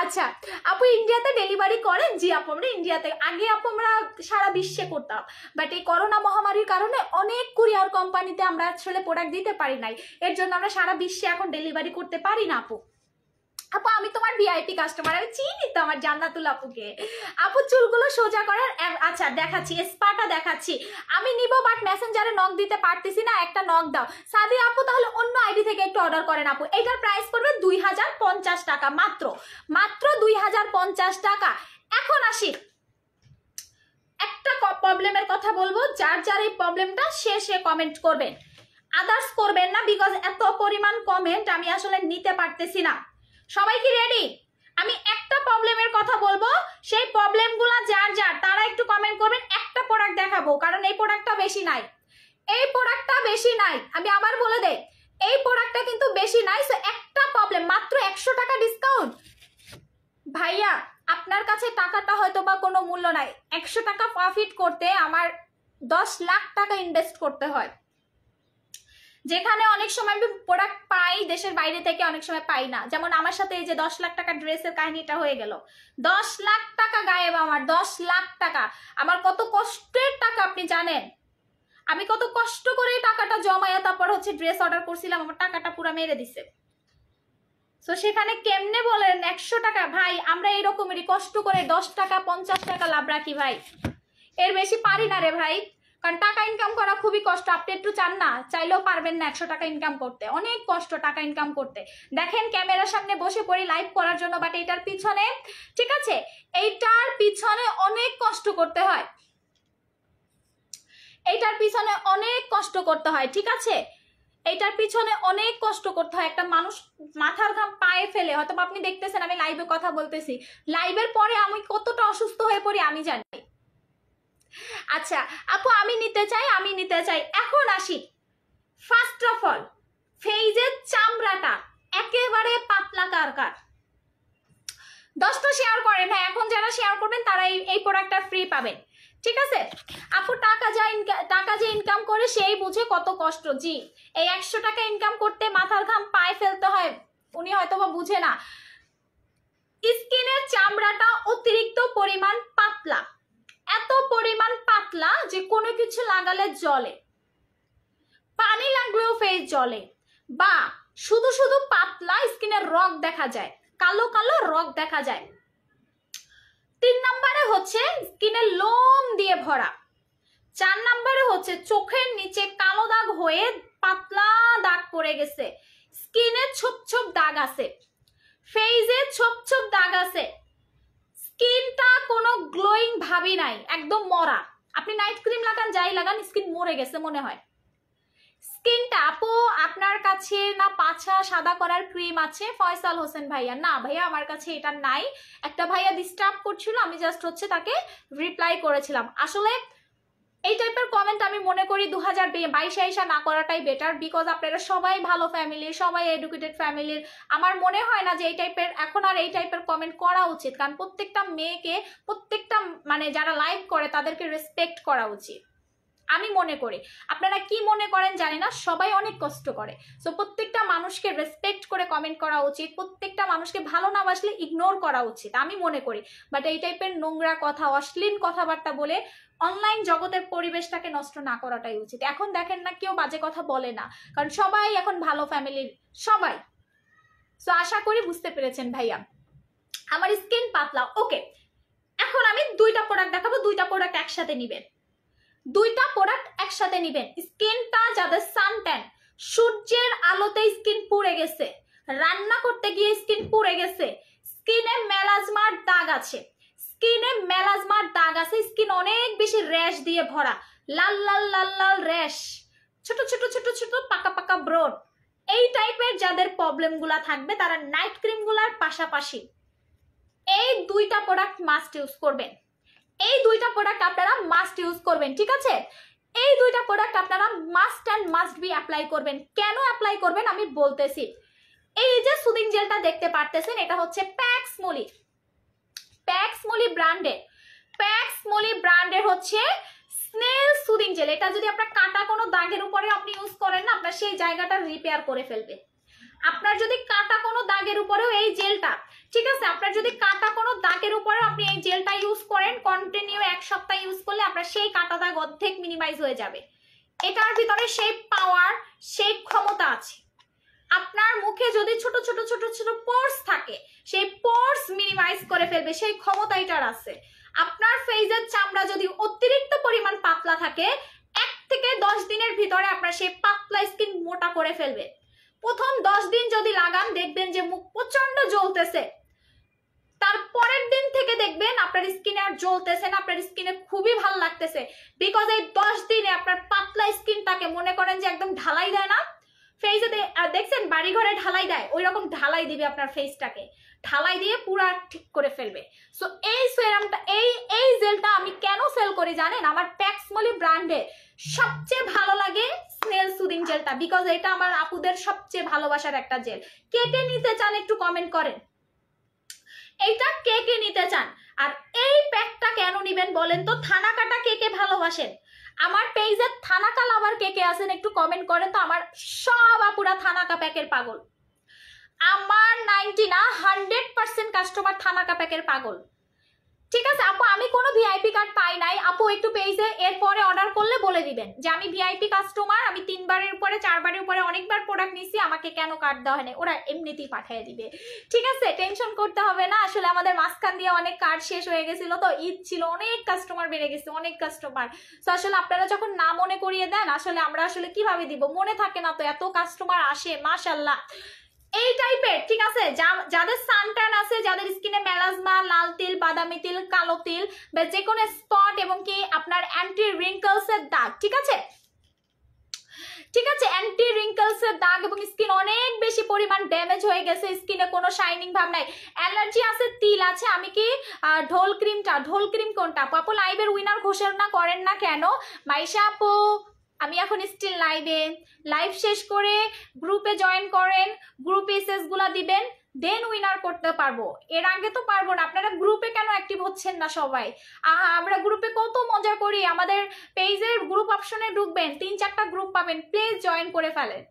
আচ্ছা আপু ইন্ডিয়াতে ডেলিভারি করেন জি আপু আমরা ইন্ডিয়াতে আগে আপু আমরা সারা বিশ্বে করতাম বাট এই করোনা মহামারীর কারণে অনেক কুরিয়ার কোম্পানিতে আমরা আসলে প্রোডাক্ট দিতে পারি নাই এর জন্য আমরা সারা বিশ্বে এখন ডেলিভারি করতে পারি না আপু আপু আমি তোমার ভিআইপি কাস্টমার আমি চিনি তো আমার জান্নাতুল আপুকে আপু চুলগুলো সোজা করার আচ্ছা দেখাচ্ছি স্পাটা দেখাচ্ছি আমি নিব বাট মেসেঞ্জারে নক দিতে পারতেছি না একটা নক দাও সাদি আপু তাহলে অন্য আইডি থেকে একটু অর্ডার করেন আপু এটার প্রাইস পড়বে দুই হাজার পঞ্চাশ টাকা মাত্র মাত্র দুই হাজার পঞ্চাশ টাকা এখন আসি একটা প্রবলেমের কথা বলবো যার যার এই প্রবলেমটা সে সে কমেন্ট করবেন আদার্স করবেন না বিকজ এত পরিমাণ কমেন্ট আমি আসলে নিতে পারতেছি না সবাই কি রেডি আমি একটা প্রবলেমের কথা বলবো সেই প্রবলেমগুলো যার যার তারা একটু কমেন্ট করবেন একটা প্রোডাক্ট দেখাবো কারণ এই প্রোডাক্টটা বেশি নাই এই প্রোডাক্টটা বেশি নাই আমি আবার বলে দেই এই প্রোডাক্টটা কিন্তু বেশি নাই সো একটা প্রবলেম মাত্র একশো টাকা ডিসকাউন্ট ভাইয়া আপনার কাছে টাকাটা হয়তো বা কোনো মূল্য নাই একশো টাকা প্রফিট করতে আমার দশ লাখ টাকা ইনভেস্ট করতে হয় যেখানে অনেক সময় আমি প্রোডাক্ট পাই দেশের বাইরে থেকে অনেক সময় পাই না যেমন আমার সাথে এই যে দশ লাখ টাকা ড্রেসের কাহিনীটা হয়ে গেল দশ লাখ টাকা গায়েব আমার দশ লাখ টাকা আমার কত কষ্টের টাকা আপনি জানেন আমি কত কষ্ট করে টাকাটা জমাইয়া তারপর হচ্ছে ড্রেস অর্ডার করছিলাম আমার টাকাটা পুরো মেরে দিছে তো সেখানে কেমনে বলেন একশো টাকা ভাই আমরা এইরকমেরই কষ্ট করে দশ টাকা পঞ্চাশ টাকা লাভ রাখি ভাই এর বেশি পারি না রে ভাই কারণ টাকা ইনকাম করা খুবই কষ্ট আপনি একটু চান না চাইলেও পারবেন না একশো টাকা ইনকাম করতে অনেক কষ্ট টাকা ইনকাম করতে দেখেন ক্যামেরার সামনে বসে পড়ি লাইভ করার জন্য বাট এটার পিছনে ঠিক আছে এইটার পিছনে অনেক কষ্ট করতে হয় এইটার পিছনে অনেক কষ্ট করতে হয় ঠিক আছে এইটার পিছনে অনেক কষ্ট করতে হয় একটা মানুষ মাথার ঘাম পায়ে ফেলে হয়তো আপনি দেখতেছেন আমি লাইভে কথা বলতেছি লাইভের পরে আমি কতটা অসুস্থ হয়ে পড়ি আমি জানি আচ্ছা আপু আমি নিতে চাই আমি নিতে চাই এখন আসি ফার্স্ট অফ অল ফেইজের চামড়াটা একেবারে পাতলা কারকার দশটা শেয়ার করেন হ্যাঁ এখন যারা শেয়ার করবেন তারা এই এই প্রোডাক্টটা ফ্রি পাবেন ঠিক আছে আপু টাকা যা ইনকাম টাকা যে ইনকাম করে সেই বুঝে কত কষ্ট জি এই একশো টাকা ইনকাম করতে মাথার ঘাম পায়ে ফেলতে হয় উনি হয়তো বা বুঝে না স্কিনের চামড়াটা অতিরিক্ত পরিমাণ পাতলা এত পরিমাণ পাতলা যে কোনো কিছু লাগালে জলে পানি লাগলেও ফেস জলে বা শুধু শুধু পাতলা স্কিনের রগ দেখা যায় কালো কালো রগ দেখা যায় তিন নম্বরে হচ্ছে স্কিনের লোম দিয়ে ভরা চার নম্বরে হচ্ছে চোখের নিচে কালো দাগ হয়ে পাতলা দাগ পড়ে গেছে স্কিনে ছোপ ছোপ দাগ আছে ফেইজে ছোপ ছোপ দাগ আছে স্কিনটা কোনো গ্লোয়িং ভাবি নাই একদম মরা আপনি নাইট ক্রিম লাগান যাই লাগান স্কিন মরে গেছে মনে হয় স্কিনটা আপু আপনার কাছে না পাছা সাদা করার ক্রিম আছে ফয়সাল হোসেন ভাইয়া না ভাইয়া আমার কাছে এটা নাই একটা ভাইয়া ডিস্টার্ব করছিল আমি জাস্ট হচ্ছে তাকে রিপ্লাই করেছিলাম আসলে এই টাইপের কমেন্ট আমি মনে করি দু হাজার বাইশে আইসা না করাটাই বেটার বিকজ আপনারা সবাই ভালো ফ্যামিলির সবাই এডুকেটেড ফ্যামিলির আমার মনে হয় না যে এই টাইপের এখন আর এই টাইপের কমেন্ট করা উচিত কারণ প্রত্যেকটা মেয়েকে প্রত্যেকটা মানে যারা লাইভ করে তাদেরকে রেসপেক্ট করা উচিত আমি মনে করি আপনারা কি মনে করেন জানি না সবাই অনেক কষ্ট করে সো প্রত্যেকটা মানুষকে রেসপেক্ট করে কমেন্ট করা উচিত প্রত্যেকটা মানুষকে ভালো না বাসলে ইগনোর করা উচিত আমি মনে করি বাট এই টাইপের নোংরা কথা অশ্লীল কথাবার্তা বলে অনলাইন জগতের পরিবেশটাকে নষ্ট না করাটাই উচিত এখন দেখেন না কেউ বাজে কথা বলে না কারণ সবাই এখন ভালো ফ্যামিলির সবাই সো আশা করি বুঝতে পেরেছেন ভাইয়া আমার স্কিন পাতলা ওকে এখন আমি দুইটা প্রোডাক্ট দেখাবো দুইটা প্রোডাক্ট একসাথে নিবেন দুইটা প্রোডাক্ট একসাথে নেবেন স্কিনটা যাদের সান ট্যান সূর্যের আলোতে স্কিন পুড়ে গেছে রান্না করতে গিয়ে স্কিন পুড়ে গেছে স্কিনে মেলাজমার দাগ আছে স্কিনে মেলাজমার দাগ আছে স্কিন অনেক বেশি র্যাশ দিয়ে ভরা লাল লাল লাল লাল র্যাশ ছোট ছোট ছোট ছোট পাকা পাকা ব্রোড এই টাইপের যাদের প্রবলেমগুলো থাকবে তারা নাইট ক্রিমগুলার পাশাপাশি এই দুইটা প্রোডাক্ট মাস্ট ইউজ করবেন এই দুইটা প্রোডাক্ট আপনারা মাস্ট ইউজ করবেন ঠিক আছে এই দুইটা প্রোডাক্ট আপনারা must and must be apply করবেন কেন অ্যাপ্লাই করবেন আমি বলতেছি এই যে সুদিং জেলটা দেখতে পারতেছেন এটা হচ্ছে প্যাক্স মলি প্যাক্স মলি ব্র্যান্ডের প্যাক্স মলি ব্র্যান্ডের হচ্ছে স্নেল সুদিং জেল এটা যদি আপনার কাটা কোনো দাগের উপরে আপনি ইউজ করেন না আপনার সেই জায়গাটা রিপেয়ার করে ফেলবে আপনার যদি কাটা কোনো দাগের উপরেও এই জেলটা ঠিক আছে আপনার যদি কাটা কোনো দাগের উপরেও আপনি এই জেলটা ইউজ করেন কন্টিনিউ এক সপ্তাহ ইউজ করলে আপনার সেই কাটা দাগ অর্ধেক মিনিমাইজ হয়ে যাবে এটার ভিতরে সেই পাওয়ার সেই ক্ষমতা আছে আপনার মুখে যদি ছোট ছোট ছোট ছোট পোর্স থাকে সেই পোর্স মিনিমাইজ করে ফেলবে সেই ক্ষমতা এটার আছে আপনার ফেজের চামড়া যদি অতিরিক্ত পরিমাণ পাতলা থাকে এক থেকে দশ দিনের ভিতরে আপনার সেই পাতলা স্কিন মোটা করে ফেলবে প্রথম দশ দিন যদি লাগান দেখবেন যে মুখ প্রচন্ড জ্বলতেছে তারপরের দিন থেকে দেখবেন আপনার স্কিনে আর জ্বলতেছে না আপনার স্কিনে খুবই ভাল লাগতেছে বিকজ এই দশ দিনে আপনার পাতলা স্কিনটাকে মনে করেন যে একদম ঢালাই দেয় না ফেসে দেখছেন বাড়ি ঘরে ঢালাই দেয় ওই রকম ঢালাই দিবে আপনার ফেসটাকে ঢালাই দিয়ে পুরো ঠিক করে ফেলবে সো এই সেরামটা এই এই জেলটা আমি কেন সেল করি জানেন আমার প্যাক্সমলি ব্র্যান্ডে সবচেয়ে ভালো লাগে স্নেল সুদিং জেলটা বিকজ এটা আমার আপুদের সবচেয়ে ভালোবাসার একটা জেল কে কে নিতে চান একটু কমেন্ট করেন এইটা কে কে নিতে চান আর এই প্যাকটা কেন নিবেন বলেন তো থানা কাটা কে কে ভালোবাসেন আমার পেজে থানাকা লাভার কে কে আছেন একটু কমেন্ট করেন তো আমার সব আপুরা থানাকা প্যাকের পাগল আমার নাইনটি না হান্ড্রেড পার্সেন্ট কাস্টমার থানাকা প্যাকের পাগল ঠিক আছে আপু আমি কোনো ভিআইপি কার্ড পাই নাই আপু একটু পেজে এরপরে অর্ডার করলে বলে দিবেন যে আমি ভিআইপি কাস্টমার আমি তিনবারের উপরে চারবারের উপরে অনেকবার প্রোডাক্ট নিছি আমাকে কেন কার্ড দেওয়া হয়নি ওরা এমনিতেই পাঠিয়ে দিবে ঠিক আছে টেনশন করতে হবে না আসলে আমাদের মাঝখান দিয়ে অনেক কার্ড শেষ হয়ে গেছিলো তো ঈদ ছিল অনেক কাস্টমার বেড়ে গেছে অনেক কাস্টমার তো আসলে আপনারা যখন না মনে করিয়ে দেন আসলে আমরা আসলে কিভাবে দিব মনে থাকে না তো এত কাস্টমার আসে মাশাল্লাহ এই টাইপের ঠিক আছে যাদের সানটান আছে যাদের স্কিনে মেলাজমা লাল তিল বাদামি তিল কালো তিল বা যে কোনো স্পট এবং কি আপনার অ্যান্টি রিঙ্কলস এর দাগ ঠিক আছে ঠিক আছে অ্যান্টি রিঙ্কলস এর দাগ এবং স্কিন অনেক বেশি পরিমাণ ড্যামেজ হয়ে গেছে স্কিনে কোনো শাইনিং ভাব নাই অ্যালার্জি আছে তিল আছে আমি কি ঢোল ক্রিমটা ঢোল ক্রিম কোনটা আপু আপু লাইভের উইনার ঘোষণা করেন না কেন মাইশা আপু আমি এখন স্টিল লাইভে লাইভ শেষ করে গ্রুপে জয়েন করেন গ্রুপে এসেসগুলো দিবেন দেন উইনার করতে পারবো এর আগে তো পারবো না আপনারা গ্রুপে কেন অ্যাক্টিভ হচ্ছেন না সবাই আমরা গ্রুপে কত মজা করি আমাদের পেজের গ্রুপ অপশনে ঢুকবেন তিন চারটা গ্রুপ পাবেন প্লিজ জয়েন করে ফেলেন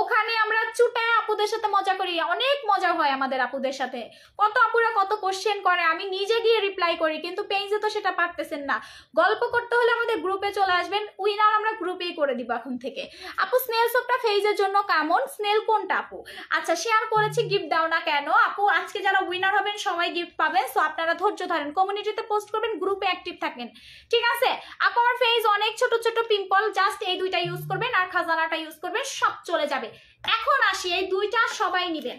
ওখানে আমরা চুটায় আপুদের সাথে মজা করি অনেক মজা হয় আমাদের আপুদের সাথে কত আপুরা কত কোশ্চেন করে আমি নিজে গিয়ে রিপ্লাই করি কিন্তু পেইজে তো সেটা পারতেছেন না গল্প করতে হলে আমাদের গ্রুপে চলে আসবেন উইনার আমরা গ্রুপেই করে দিব এখন থেকে আপু স্নেল সবটা ফেইজের জন্য কেমন স্নেল কোনটা আপু আচ্ছা শেয়ার করেছি গিফট দাও না কেন আপু আজকে যারা উইনার হবেন সবাই গিফট পাবেন সো আপনারা ধৈর্য ধরেন কমিউনিটিতে পোস্ট করবেন গ্রুপে অ্যাক্টিভ থাকেন ঠিক আছে আপু আমার ফেজ অনেক ছোট ছোট পিম্পল জাস্ট এই দুইটা ইউজ করবেন আর খাজানাটা ইউজ করবেন সব চলে যাবে যাবে এখন আসি এই দুইটা সবাই নেবেন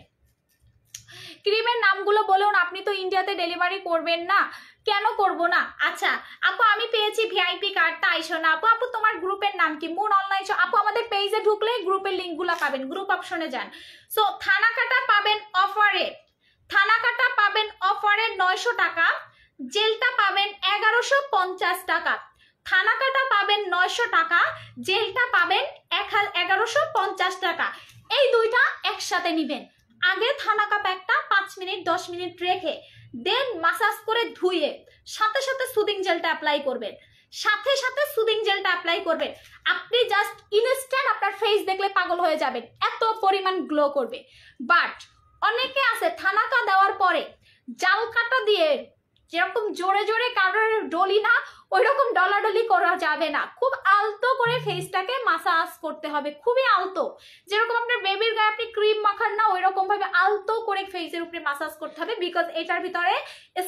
ক্রিমের নামগুলো বলুন আপনি তো ইন্ডিয়াতে ডেলিভারি করবেন না কেন করব না আচ্ছা আপু আমি পেয়েছি ভিআইপি কার্ডটা আইসো না আপু আপু তোমার গ্রুপের নাম কি মন অনলাইন আপু আমাদের পেজে ঢুকলেই গ্রুপের লিঙ্কগুলো পাবেন গ্রুপ অপশনে যান সো থানাকাটা পাবেন অফারে থানাকাটা পাবেন অফারে নয়শো টাকা জেলটা পাবেন এগারোশো পঞ্চাশ টাকা থানাকাটা পাবেন নয়শো টাকা জেলটা পাবেন এক এগারোশো পঞ্চাশ টাকা এই দুইটা একসাথে নিবেন আগে থানাকা একটা পাঁচ মিনিট দশ মিনিট রেখে দেন মাসাজ করে ধুয়ে সাথে সাথে সুদিং জেলটা অ্যাপ্লাই করবেন সাথে সাথে সুদিং জেলটা অ্যাপ্লাই করবেন আপনি জাস্ট ইনস্ট্যান্ট আপনার ফেস দেখলে পাগল হয়ে যাবেন এত পরিমাণ গ্লো করবে বাট অনেকে আছে থানাকা দেওয়ার পরে জাল কাটা দিয়ে যেরকম জোরে জোরে কারোর ডলি না ওই রকম ডলাডলি করা যাবে না খুব আলতো করে ফেসটাকে মাসাজ করতে হবে খুবই আলতো যেরকম আপনার বেবির গায়ে আপনি ক্রিম মাখান না ওই রকম ভাবে আলতো করে ফেসের উপরে মাসাজ করতে হবে বিকজ এটার ভিতরে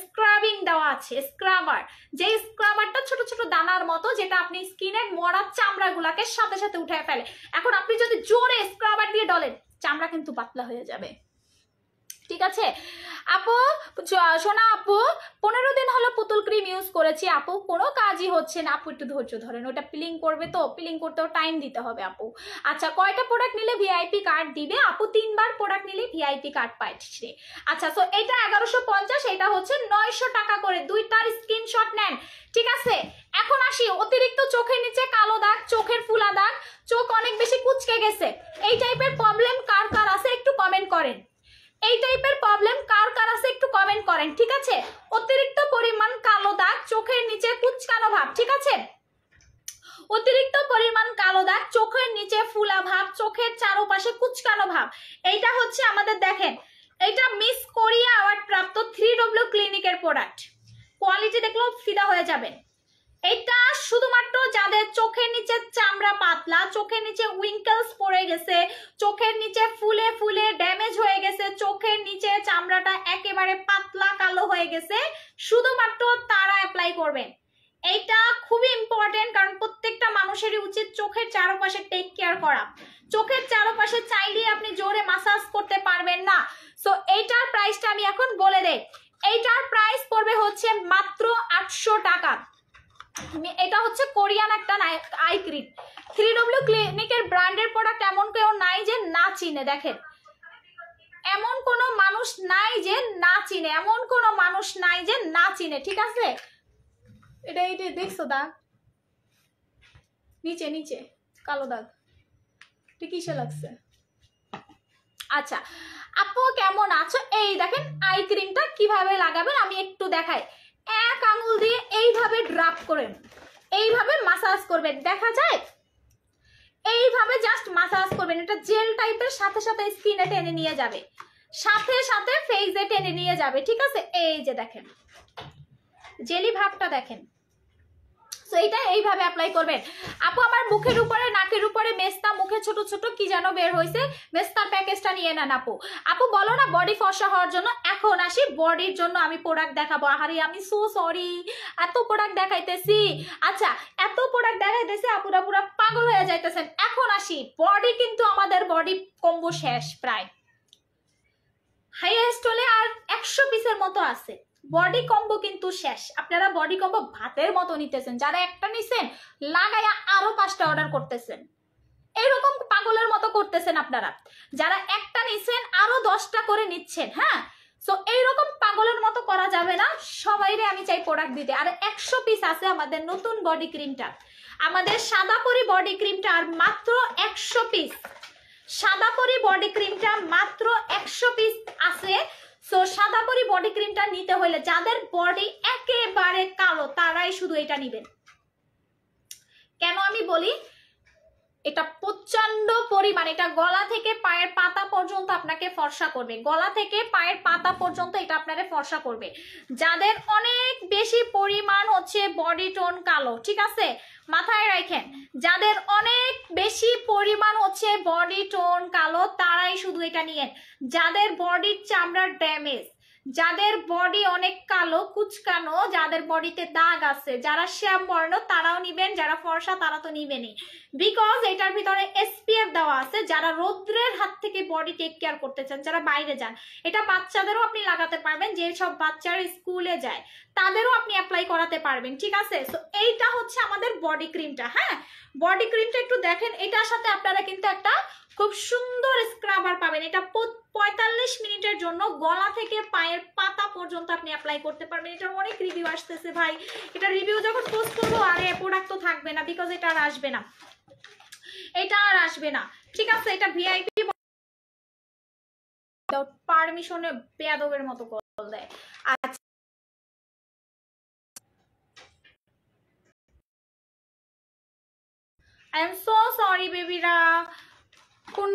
স্ক্রাবিং দেওয়া আছে স্ক্রাবার যে স্ক্রাবারটা ছোট ছোট দানার মতো যেটা আপনি স্কিনের মরা চামড়াগুলাকে সাথে সাথে উঠে ফেলে এখন আপনি যদি জোরে স্ক্রাবার দিয়ে ডলেন চামড়া কিন্তু পাতলা হয়ে যাবে ঠিক আছে আপু সোনা আপু পনেরো দিন হলো পুতুল ক্রিম ইউজ করেছি আপু কোনো কাজই হচ্ছে না আপু একটু ধৈর্য ধরেন ওটা পিলিং করবে তো পিলিং করতেও টাইম দিতে হবে আপু আচ্ছা কয়টা প্রোডাক্ট নিলে ভিআইপি কার্ড দিবে আপু তিনবার প্রোডাক্ট নিলে ভিআইপি কার্ড পাইছে আচ্ছা সো এটা এগারোশো পঞ্চাশ এটা হচ্ছে নয়শো টাকা করে দুইটার স্ক্রিনশট নেন ঠিক আছে এখন আসি অতিরিক্ত চোখের নিচে কালো দাগ চোখের ফুলা দাগ চোখ অনেক বেশি কুচকে গেছে এই টাইপের প্রবলেম কার কার আছে একটু কমেন্ট করেন এই টাইপের প্রবলেম কার কার আছে একটু কমেন্ট করেন ঠিক আছে অতিরিক্ত পরিমাণ কালো দাগ চোখের নিচে কুচকানো ভাব ঠিক আছে অতিরিক্ত পরিমাণ কালো দাগ চোখের নিচে ফুলা ভাব চোখের চারপাশে কুচকানো ভাব এইটা হচ্ছে আমাদের দেখেন এটা মিস কোরিয়া অ্যাওয়ার্ড প্রাপ্ত থ্রি ডব্লিউ ক্লিনিকের প্রোডাক্ট কোয়ালিটি দেখলেও ফিদা হয়ে যাবেন এটা শুধুমাত্র যাদের চোখের নিচে চামড়া পাতলা চোখের নিচে উইঙ্কেলস পড়ে গেছে চোখের নিচে ফুলে ফুলে ড্যামেজ হয়ে গেছে চোখের নিচে চামড়াটা একেবারে পাতলা কালো হয়ে গেছে শুধুমাত্র তারা অ্যাপ্লাই করবেন এইটা খুবই ইম্পর্টেন্ট কারণ প্রত্যেকটা মানুষেরই উচিত চোখের চারপাশে টেক কেয়ার করা চোখের চারপাশে চাইলে আপনি জোরে মাসাজ করতে পারবেন না সো এইটার প্রাইসটা আমি এখন বলে দেই এইটার প্রাইস পড়বে হচ্ছে মাত্র আটশো টাকা এটা হচ্ছে কোরিয়ান একটা আই ক্রিম থ্রি ডব্লিউ ক্লিনিকের ব্র্যান্ডের প্রোডাক্ট এমন কেউ নাই যে না চিনে দেখেন এমন কোনো মানুষ নাই যে না চিনে এমন কোনো মানুষ নাই যে না চিনে ঠিক আছে এটা এটা দেখছো দাগ নিচে নিচে কালো দাগ এটা কিসে লাগছে আচ্ছা আপু কেমন আছো এই দেখেন আই ক্রিমটা কিভাবে লাগাবেন আমি একটু দেখাই এক আঙুল দিয়ে এইভাবে ড্রাপ করেন এইভাবে মাসাজ করবেন দেখা যায় এইভাবে জাস্ট মাসাজ করবেন এটা জেল টাইপের সাথে সাথে স্কিনে টেনে নিয়ে যাবে সাথে সাথে ফেসে টেনে নিয়ে যাবে ঠিক আছে এই যে দেখেন জেলি ভাবটা দেখেন সো এটা এইভাবে অ্যাপ্লাই করবেন আপু আমার মুখের উপরে নাকের উপরে মেস্তা মুখে ছোট ছোট কি যেন বের হয়েছে মেস্তার প্যাকেজটা নিয়ে নেন আপু আপু বলো না বডি ফর্সা হওয়ার জন্য এখন আসি বডির জন্য আমি প্রোডাক্ট দেখাবো আরে আমি সো সরি এত প্রোডাক্ট দেখাইতেছি আচ্ছা এত প্রোডাক্ট দেখাইতেছি আপুরা পুরা পাগল হয়ে যাইতেছেন এখন আসি বডি কিন্তু আমাদের বডি কম্বো শেষ প্রায় হাইয়েস্ট হলে আর একশো পিসের মতো আছে বডি কম্বো কিন্তু শেষ আপনারা বডি কম্বো ভাতের মতো নিতেছেন যারা একটা নিছেন লাগাইয়া আরো পাঁচটা অর্ডার করতেছেন এরকম পাগলের মতো করতেছেন আপনারা যারা একটা নিছেন আরো দশটা করে নিচ্ছেন হ্যাঁ সো এইরকম পাগলের মতো করা যাবে না সবাইরে আমি চাই প্রোডাক্ট দিতে আর একশো পিস আছে আমাদের নতুন বডি ক্রিমটা আমাদের সাদা পরি বডি ক্রিমটা আর মাত্র একশো পিস সাদা পরি বডি ক্রিমটা মাত্র একশো পিস আছে সো সাদা করি বডি ক্রিমটা নিতে হলে যাদের বডি একেবারে কালো তারাই শুধু এটা নেবেন কেন আমি বলি এটা প্রচন্ড পরিমাণ এটা গলা থেকে পায়ের পাতা পর্যন্ত আপনাকে ফর্সা করবে গলা থেকে পায়ের পাতা পর্যন্ত এটা আপনারা ফর্সা করবে যাদের অনেক বেশি পরিমাণ হচ্ছে বডি টোন কালো ঠিক আছে মাথায় রাখেন যাদের অনেক বেশি পরিমাণ হচ্ছে বডি টোন কালো তারাই শুধু এটা নিয়ে যাদের বডির চামড়ার ড্যামেজ যাদের বডি অনেক কালো কুচকানো যাদের বডিতে দাগ আছে যারা শ্যাম বর্ণ তারাও নিবেন যারা ফর্সা তারা তো নিবেনি বিকজ এটার ভিতরে এসপিএফ দেওয়া আছে যারা রৌদ্রের হাত থেকে বডি টেক কেয়ার করতে চান যারা বাইরে যান এটা বাচ্চাদেরও আপনি লাগাতে পারবেন যে সব বাচ্চারা স্কুলে যায় তাদেরও আপনি অ্যাপ্লাই করাতে পারবেন ঠিক আছে সো এইটা হচ্ছে আমাদের বডি ক্রিমটা হ্যাঁ বডি ক্রিমটা একটু দেখেন এটার সাথে আপনারা কিন্তু একটা খুব সুন্দর স্ক্রাবার পাবেন এটা প্রত্যেক 45 মিনিটের জন্য গলা থেকে পায়ের পাতা পর্যন্ত আপনি अप्लाई করতে পারবেন এটার অনেক রিভিউ আসতেছে ভাই এটা রিভিউ যখন পোস্ট করব আরে প্রোডাক্ট তো থাকবে না বিকজ এটা আর আসবে না এটা আর আসবে না ঠিক আছে এটা ভিআইপি উইদাউট পারমিশনে বেয়াদবের মতো কল দেয় আচ্ছা আই এম সো সরি বেবিরা কোন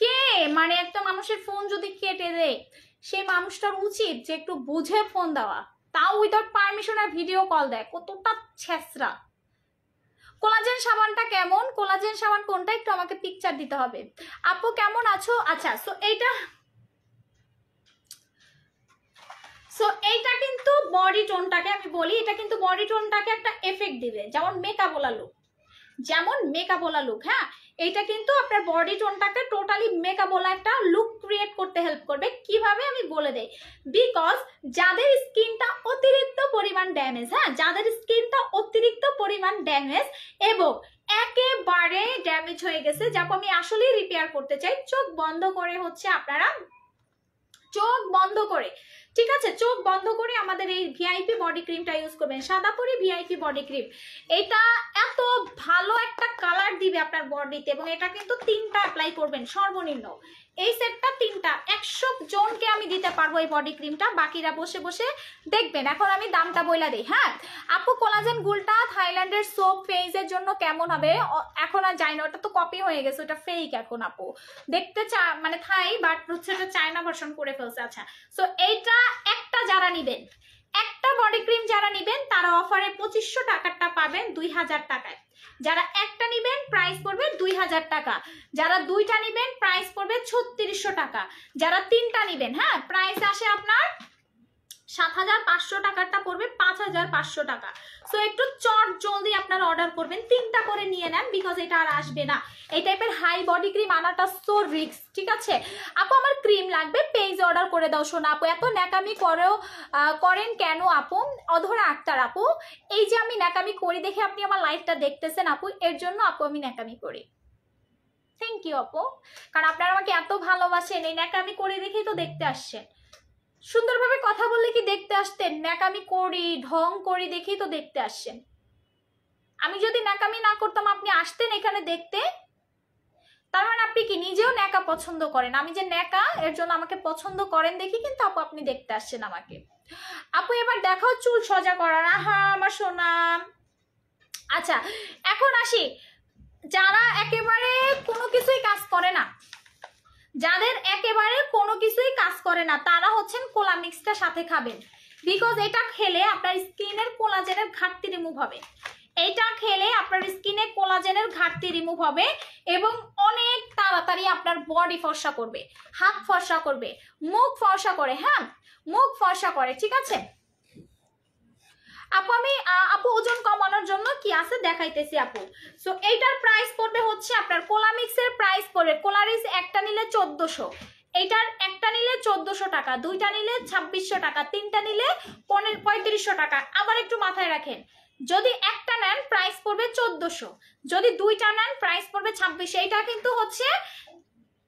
কে মানে একটা মানুষের ফোন যদি কেটে দেয় সে মানুষটার উচিত যে একটু বুঝে ফোন দেওয়া তাও উইদাউট পারমিশন আর ভিডিও কল দেয় কতটা ছেঁচড়া কোলাজেন সাবানটা কেমন কোলাজেন সাবান কোনটা একটু আমাকে পিকচার দিতে হবে আপু কেমন আছো আচ্ছা সো এইটা সো এইটা কিন্তু বডি টোনটাকে আমি বলি এটা কিন্তু বডি টোনটাকে একটা এফেক্ট দিবে যেমন ওলা লুক যেমন মেকাবোলা লুক হ্যাঁ এইটা কিন্তু আপনার বডি টোনটাকে টোটালি মেকাবোলা একটা লুক ক্রিয়েট করতে হেল্প করবে কিভাবে আমি বলে দেই বিকজ যাদের স্কিনটা অতিরিক্ত পরিমাণ ড্যামেজ হ্যাঁ যাদের স্কিনটা অতিরিক্ত পরিমাণ ড্যামেজ এবং একেবারে ড্যামেজ হয়ে গেছে যাকে আমি আসলেই রিপেয়ার করতে চাই চোখ বন্ধ করে হচ্ছে আপনারা চোখ বন্ধ করে ঠিক আছে চোখ বন্ধ করে আমাদের এই ভিআইপি বডি ক্রিমটা ইউজ করবেন সাদা পরি ভিআইপি বডি ক্রিম এটা এত ভালো একটা কালার দিবে আপনার বডিতে এবং এটা কিন্তু তিনটা অ্যাপ্লাই করবেন সর্বনিম্ন এই সেটটা তিনটা একশো জনকে আমি দিতে পারবো এই বডি ক্রিমটা বাকিরা বসে বসে দেখবেন এখন আমি দামটা বইলা দিই হ্যাঁ আপু কোলাজেন গুলটা থাইল্যান্ডের সোপ ফেইজের জন্য কেমন হবে এখন আর যাই না ওটা তো কপি হয়ে গেছে ওটা ফেক এখন আপু দেখতে চা মানে থাই বাট হচ্ছে চায়না ভার্সন করে ফেলছে আচ্ছা সো এইটা একটা যারা নিবেন একটা বডি ক্রিম যারা নেবেন তারা অফারে পঁচিশশো টাকারটা পাবেন দুই হাজার টাকায় যারা একটা নেবেন প্রাইস পড়বে দুই হাজার টাকা যারা দুইটা নেবেন প্রাইস পড়বে ছত্রিশশো টাকা যারা তিনটা নেবেন হ্যাঁ প্রাইস আসে আপনার সাত হাজার পাঁচশো টাকারটা পড়বে পাঁচ হাজার পাঁচশো টাকা একটু চট জলদি আপনারা অর্ডার করবেন তিনটা করে নিয়ে নেন বিকজ এটা আর আসবে না এই টাইপের হাই বডি ক্রিম আনাটা সো ঠিক আছে আপু আমার ক্রিম লাগবে পেজ অর্ডার করে আপু এত করেও করেন কেন আপু আপু এই যে আমি দেখে আপনি আমার লাইফটা দেখতেছেন আপু এর জন্য আপু আমি ন্যাকামি করি থ্যাংক ইউ আপু কারণ আপনারা আমাকে এত ভালোবাসেন এই ন্যাকামি করে দেখেই তো দেখতে আসছেন সুন্দরভাবে কথা বললে কি দেখতে আসতেন ন্যাকামি করি ঢং করি দেখেই তো দেখতে আসছেন আমি যদি ন্যাকামি না করতাম আপনি আসতেন এখানে দেখতে তার মানে আপনি কি নিজেও ন্যাকা পছন্দ করেন আমি যে ন্যাকা এর জন্য আমাকে পছন্দ করেন দেখি কিন্তু আপু আপনি দেখতে আসছেন আমাকে আপু এবার দেখাও চুল সজা করার আহা আমার সোনা আচ্ছা এখন আসি যারা একেবারে কোনো কিছুই কাজ করে না যাদের একেবারে কোনো কিছুই কাজ করে না তারা হচ্ছেন কোলা মিক্সটা সাথে খাবেন বিকজ এটা খেলে আপনার স্কিনের কোলাজেনের ঘাটতি রিমুভ হবে এটা খেলে আপনার স্কিনে কোলাজেনের ঘাটতি রিমুভ হবে এবং অনেক তাড়াতাড়ি আপনার বডি ফর্সা করবে হাত ফর্সা করবে মুখ ফর্সা করে হ্যাঁ মুখ ফর্সা করে ঠিক আছে আপু আমি আপু ওজন কমানোর জন্য কি আছে দেখাইতেছি আপু সো এইটার প্রাইস পড়বে হচ্ছে আপনার কোলামিক্সের প্রাইস পড়বে কোলারিস একটা নিলে চোদ্দোশো এইটার একটা নিলে চোদ্দোশো টাকা দুইটা নিলে ছাব্বিশশো টাকা তিনটা নিলে পনেরো পঁয়ত্রিশশো টাকা আবার একটু মাথায় রাখেন যদি একটা নেন প্রাইস পড়বে চোদ্দোশো যদি দুইটা নেন প্রাইস পড়বে ছাব্বিশশো এইটা কিন্তু হচ্ছে